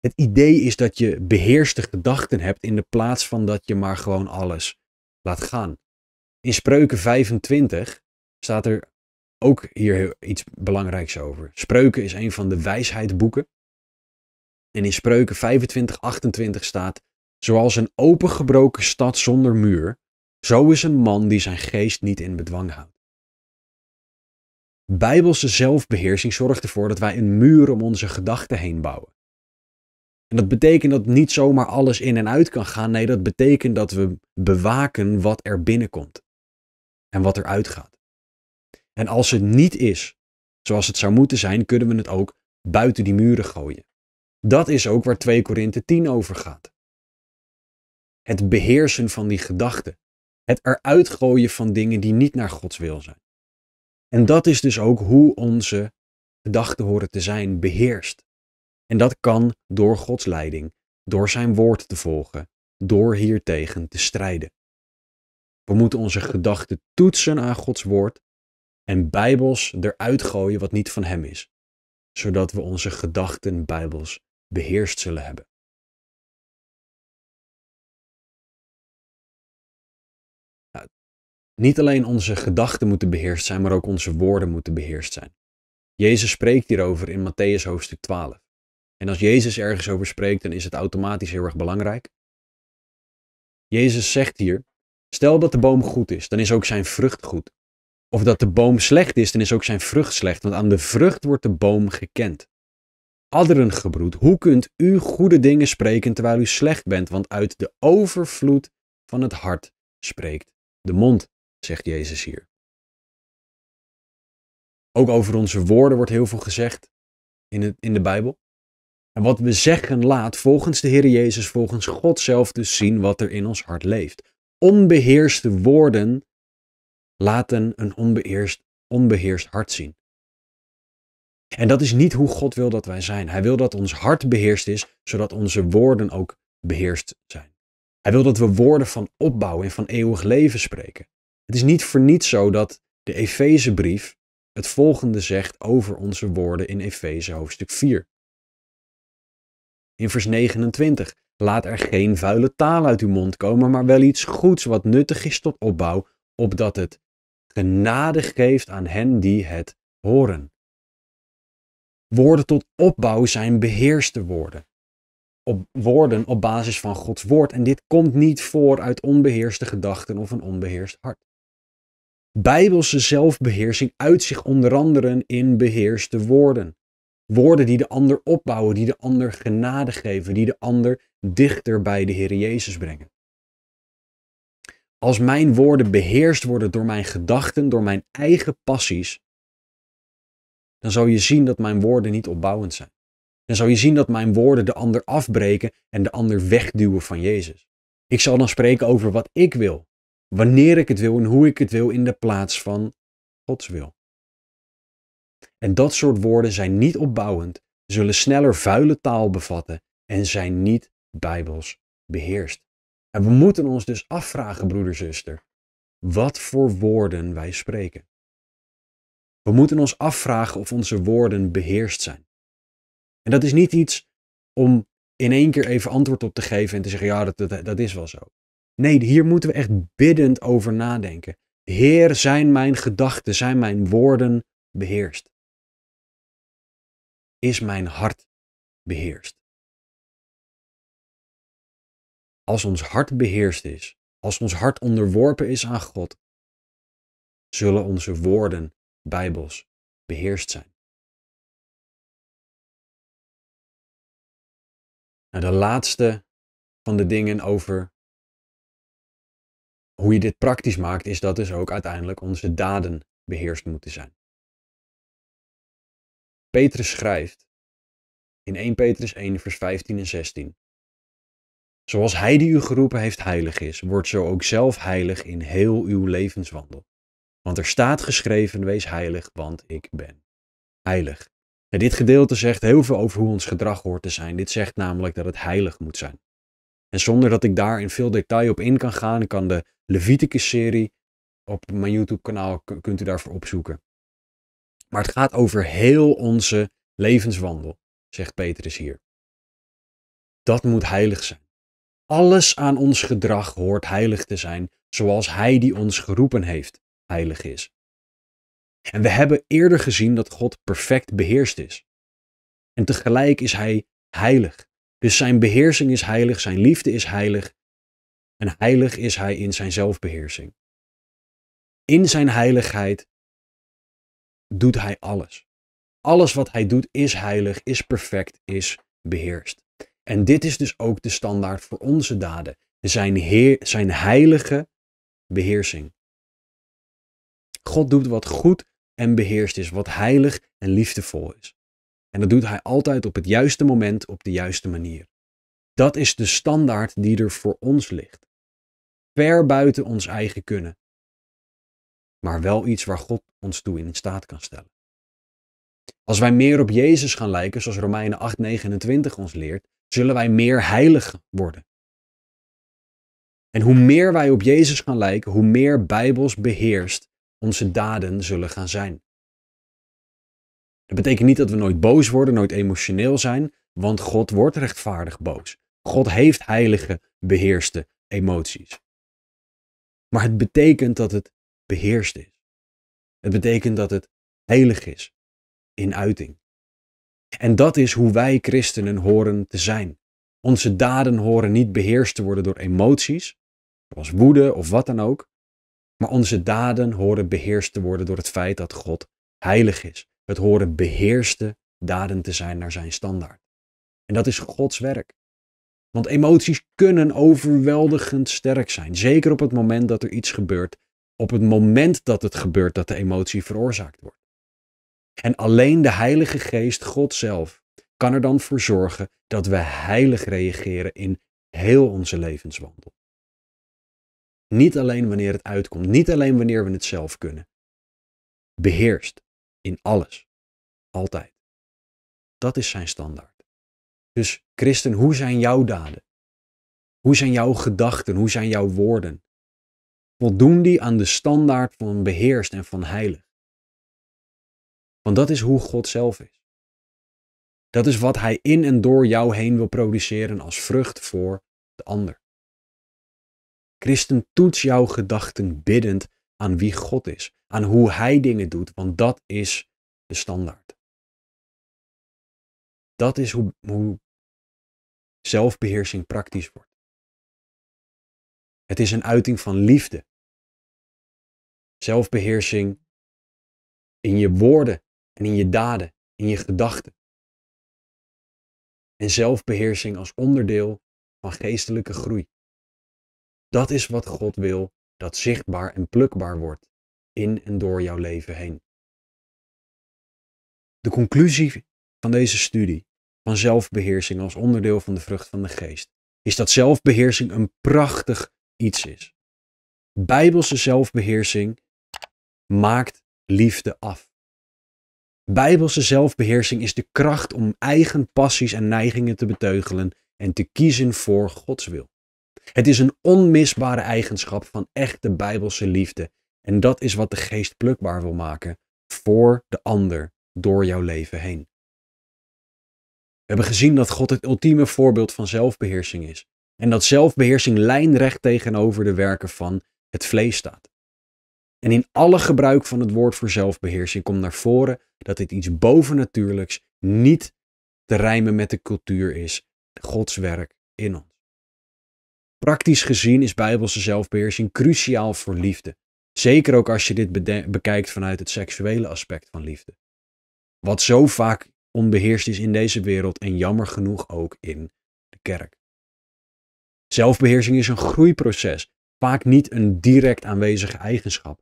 Het idee is dat je beheerste gedachten hebt in de plaats van dat je maar gewoon alles laat gaan. In Spreuken 25 staat er ook hier iets belangrijks over. Spreuken is een van de wijsheidsboeken. En in Spreuken 25, 28 staat: Zoals een opengebroken stad zonder muur, zo is een man die zijn geest niet in bedwang houdt. Bijbelse zelfbeheersing zorgt ervoor dat wij een muur om onze gedachten heen bouwen. En dat betekent dat niet zomaar alles in en uit kan gaan. Nee, dat betekent dat we bewaken wat er binnenkomt en wat er uitgaat. En als het niet is zoals het zou moeten zijn, kunnen we het ook buiten die muren gooien. Dat is ook waar 2 Korinthe 10 over gaat. Het beheersen van die gedachten. Het eruit gooien van dingen die niet naar Gods wil zijn. En dat is dus ook hoe onze gedachten horen te zijn, beheerst. En dat kan door Gods leiding, door zijn woord te volgen, door hiertegen te strijden. We moeten onze gedachten toetsen aan Gods woord en bijbels eruit gooien wat niet van hem is, zodat we onze gedachten bijbels beheerst zullen hebben. Niet alleen onze gedachten moeten beheerst zijn, maar ook onze woorden moeten beheerst zijn. Jezus spreekt hierover in Matthäus hoofdstuk 12. En als Jezus ergens over spreekt, dan is het automatisch heel erg belangrijk. Jezus zegt hier: stel dat de boom goed is, dan is ook zijn vrucht goed. Of dat de boom slecht is, dan is ook zijn vrucht slecht, want aan de vrucht wordt de boom gekend. Adderengebroed, hoe kunt u goede dingen spreken terwijl u slecht bent? Want uit de overvloed van het hart spreekt de mond zegt Jezus hier. Ook over onze woorden wordt heel veel gezegd in, het, in de Bijbel. En wat we zeggen laat volgens de Heer Jezus, volgens God zelf dus zien wat er in ons hart leeft. Onbeheerste woorden laten een onbeheerst, onbeheerst hart zien. En dat is niet hoe God wil dat wij zijn. Hij wil dat ons hart beheerst is, zodat onze woorden ook beheerst zijn. Hij wil dat we woorden van opbouw en van eeuwig leven spreken. Het is niet voor niets zo dat de Efezebrief het volgende zegt over onze woorden in Efeze hoofdstuk 4. In vers 29. Laat er geen vuile taal uit uw mond komen, maar wel iets goeds wat nuttig is tot opbouw, opdat het genade geeft aan hen die het horen. Woorden tot opbouw zijn beheerste woorden. Op woorden op basis van Gods woord. En dit komt niet voor uit onbeheerste gedachten of een onbeheerst hart. Bijbelse zelfbeheersing uit zich onder andere in beheerste woorden. Woorden die de ander opbouwen, die de ander genade geven, die de ander dichter bij de Heer Jezus brengen. Als mijn woorden beheerst worden door mijn gedachten, door mijn eigen passies, dan zou je zien dat mijn woorden niet opbouwend zijn. Dan zou je zien dat mijn woorden de ander afbreken en de ander wegduwen van Jezus. Ik zal dan spreken over wat ik wil, wanneer ik het wil en hoe ik het wil in de plaats van Gods wil. En dat soort woorden zijn niet opbouwend, zullen sneller vuile taal bevatten en zijn niet bijbels beheerst. En we moeten ons dus afvragen, broeder, zuster, wat voor woorden wij spreken. We moeten ons afvragen of onze woorden beheerst zijn. En dat is niet iets om in één keer even antwoord op te geven en te zeggen, ja, dat, dat, dat is wel zo. Nee, hier moeten we echt biddend over nadenken. Heer, zijn mijn gedachten, zijn mijn woorden beheerst? Is mijn hart beheerst? Als ons hart beheerst is, als ons hart onderworpen is aan God, zullen onze woorden, bijbels, beheerst zijn. Nou, de laatste van de dingen over hoe je dit praktisch maakt, is dat dus ook uiteindelijk onze daden beheerst moeten zijn. Petrus schrijft in 1 Petrus 1, vers 15 en 16. Zoals Hij die u geroepen heeft heilig is, wordt zo ook zelf heilig in heel uw levenswandel. Want er staat geschreven, wees heilig, want ik ben heilig. En dit gedeelte zegt heel veel over hoe ons gedrag hoort te zijn. Dit zegt namelijk dat het heilig moet zijn. En zonder dat ik daar in veel detail op in kan gaan, kan de Leviticus-serie op mijn YouTube-kanaal, kunt u daarvoor opzoeken. Maar het gaat over heel onze levenswandel, zegt Petrus hier. Dat moet heilig zijn. Alles aan ons gedrag hoort heilig te zijn, zoals Hij die ons geroepen heeft, heilig is. En we hebben eerder gezien dat God perfect beheerst is. En tegelijk is Hij heilig. Dus zijn beheersing is heilig, zijn liefde is heilig en heilig is hij in zijn zelfbeheersing. In zijn heiligheid doet hij alles. Alles wat hij doet is heilig, is perfect, is beheerst. En dit is dus ook de standaard voor onze daden. Zijn, heer, zijn heilige beheersing. God doet wat goed en beheerst is, wat heilig en liefdevol is. En dat doet hij altijd op het juiste moment, op de juiste manier. Dat is de standaard die er voor ons ligt. Ver buiten ons eigen kunnen. Maar wel iets waar God ons toe in staat kan stellen. Als wij meer op Jezus gaan lijken, zoals Romeinen 8:29 ons leert, zullen wij meer heilig worden. En hoe meer wij op Jezus gaan lijken, hoe meer bijbels beheerst onze daden zullen gaan zijn. Het betekent niet dat we nooit boos worden, nooit emotioneel zijn, want God wordt rechtvaardig boos. God heeft heilige, beheerste emoties. Maar het betekent dat het beheerst is. Het betekent dat het heilig is in uiting. En dat is hoe wij christenen horen te zijn. Onze daden horen niet beheerst te worden door emoties, zoals woede of wat dan ook. Maar onze daden horen beheerst te worden door het feit dat God heilig is het horen beheerste daden te zijn naar zijn standaard. En dat is Gods werk. Want emoties kunnen overweldigend sterk zijn, zeker op het moment dat er iets gebeurt, op het moment dat het gebeurt dat de emotie veroorzaakt wordt. En alleen de Heilige Geest, God zelf, kan er dan voor zorgen dat we heilig reageren in heel onze levenswandel. Niet alleen wanneer het uitkomt, niet alleen wanneer we het zelf kunnen. Beheerst, in alles. Altijd. Dat is zijn standaard. Dus christen, hoe zijn jouw daden? Hoe zijn jouw gedachten? Hoe zijn jouw woorden? Voldoen die aan de standaard van beheerst en van heilig? Want dat is hoe God zelf is. Dat is wat Hij in en door jou heen wil produceren als vrucht voor de ander. Christen, toets jouw gedachten biddend aan wie God is aan hoe hij dingen doet, want dat is de standaard. Dat is hoe, hoe zelfbeheersing praktisch wordt. Het is een uiting van liefde. Zelfbeheersing in je woorden en in je daden, in je gedachten. En zelfbeheersing als onderdeel van geestelijke groei. Dat is wat God wil dat zichtbaar en plukbaar wordt in en door jouw leven heen. De conclusie van deze studie van zelfbeheersing als onderdeel van de vrucht van de geest is dat zelfbeheersing een prachtig iets is. Bijbelse zelfbeheersing maakt liefde af. Bijbelse zelfbeheersing is de kracht om eigen passies en neigingen te beteugelen en te kiezen voor Gods wil. Het is een onmisbare eigenschap van echte Bijbelse liefde en dat is wat de geest plukbaar wil maken voor de ander door jouw leven heen. We hebben gezien dat God het ultieme voorbeeld van zelfbeheersing is. En dat zelfbeheersing lijnrecht tegenover de werken van het vlees staat. En in alle gebruik van het woord voor zelfbeheersing komt naar voren dat dit iets bovennatuurlijks niet te rijmen met de cultuur is, Gods werk in ons. Praktisch gezien is bijbelse zelfbeheersing cruciaal voor liefde. Zeker ook als je dit bekijkt vanuit het seksuele aspect van liefde. Wat zo vaak onbeheerst is in deze wereld en jammer genoeg ook in de kerk. Zelfbeheersing is een groeiproces, vaak niet een direct aanwezige eigenschap.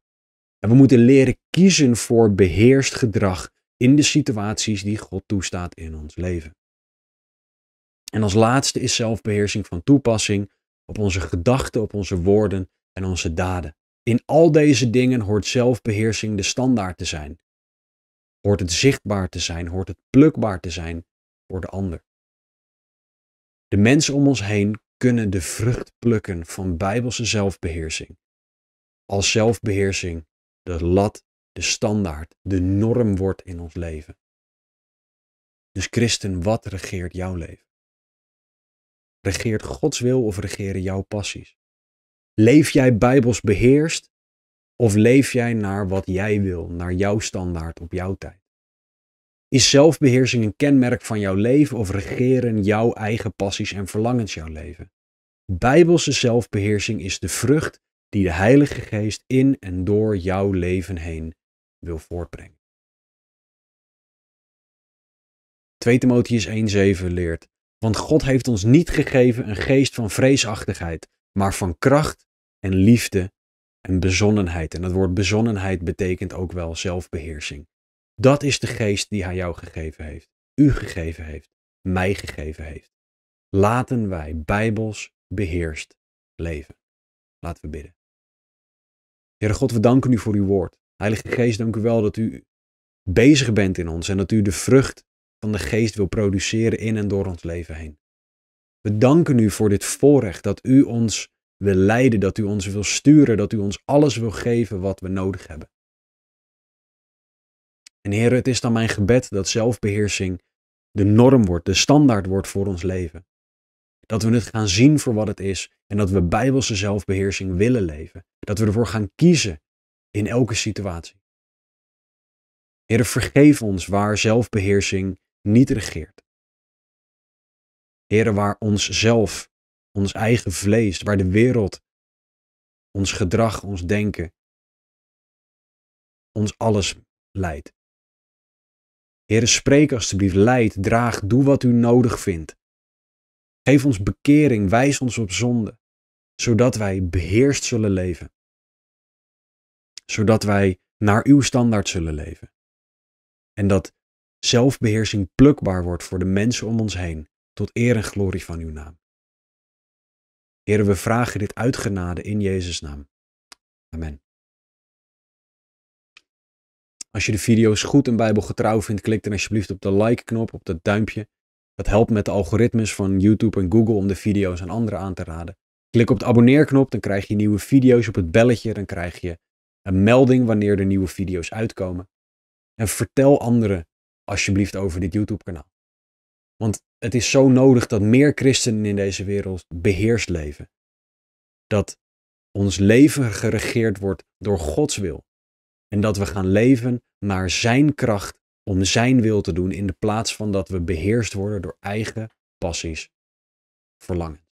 En we moeten leren kiezen voor beheerst gedrag in de situaties die God toestaat in ons leven. En als laatste is zelfbeheersing van toepassing op onze gedachten, op onze woorden en onze daden. In al deze dingen hoort zelfbeheersing de standaard te zijn. Hoort het zichtbaar te zijn, hoort het plukbaar te zijn voor de ander. De mensen om ons heen kunnen de vrucht plukken van bijbelse zelfbeheersing. Als zelfbeheersing de lat, de standaard, de norm wordt in ons leven. Dus christen, wat regeert jouw leven? Regeert Gods wil of regeren jouw passies? Leef jij bijbels beheerst of leef jij naar wat jij wil, naar jouw standaard op jouw tijd? Is zelfbeheersing een kenmerk van jouw leven of regeren jouw eigen passies en verlangens jouw leven? Bijbelse zelfbeheersing is de vrucht die de Heilige Geest in en door jouw leven heen wil voortbrengen. 2 Timotheus 1:7 leert: Want God heeft ons niet gegeven een geest van vreesachtigheid, maar van kracht en liefde en bezonnenheid. En dat woord bezonnenheid betekent ook wel zelfbeheersing. Dat is de geest die hij jou gegeven heeft, u gegeven heeft, mij gegeven heeft. Laten wij bijbels beheerst leven. Laten we bidden. Heere God, we danken u voor uw woord. Heilige Geest, dank u wel dat u bezig bent in ons en dat u de vrucht van de geest wil produceren in en door ons leven heen. We danken u voor dit voorrecht dat u ons wil leiden, dat u ons wil sturen, dat u ons alles wil geven wat we nodig hebben. En Heer, het is dan mijn gebed dat zelfbeheersing de norm wordt, de standaard wordt voor ons leven. Dat we het gaan zien voor wat het is en dat we bijbelse zelfbeheersing willen leven. Dat we ervoor gaan kiezen in elke situatie. Heer, vergeef ons waar zelfbeheersing niet regeert. Heer, waar onszelf ons eigen vlees, waar de wereld, ons gedrag, ons denken, ons alles leidt. Heere, spreek alstublieft, leid, draag, doe wat u nodig vindt. Geef ons bekering, wijs ons op zonde, zodat wij beheerst zullen leven. Zodat wij naar uw standaard zullen leven. En dat zelfbeheersing plukbaar wordt voor de mensen om ons heen, tot eer en glorie van uw naam. Heren, we vragen dit uitgenade in Jezus' naam. Amen. Als je de video's goed en bijbelgetrouw vindt, klik dan alsjeblieft op de like-knop, op dat duimpje. Dat helpt met de algoritmes van YouTube en Google om de video's aan anderen aan te raden. Klik op de abonneerknop, dan krijg je nieuwe video's op het belletje. Dan krijg je een melding wanneer er nieuwe video's uitkomen. En vertel anderen alsjeblieft over dit YouTube-kanaal. Want het is zo nodig dat meer christenen in deze wereld beheerst leven. Dat ons leven geregeerd wordt door Gods wil. En dat we gaan leven naar Zijn kracht om Zijn wil te doen in de plaats van dat we beheerst worden door eigen passies, verlangen.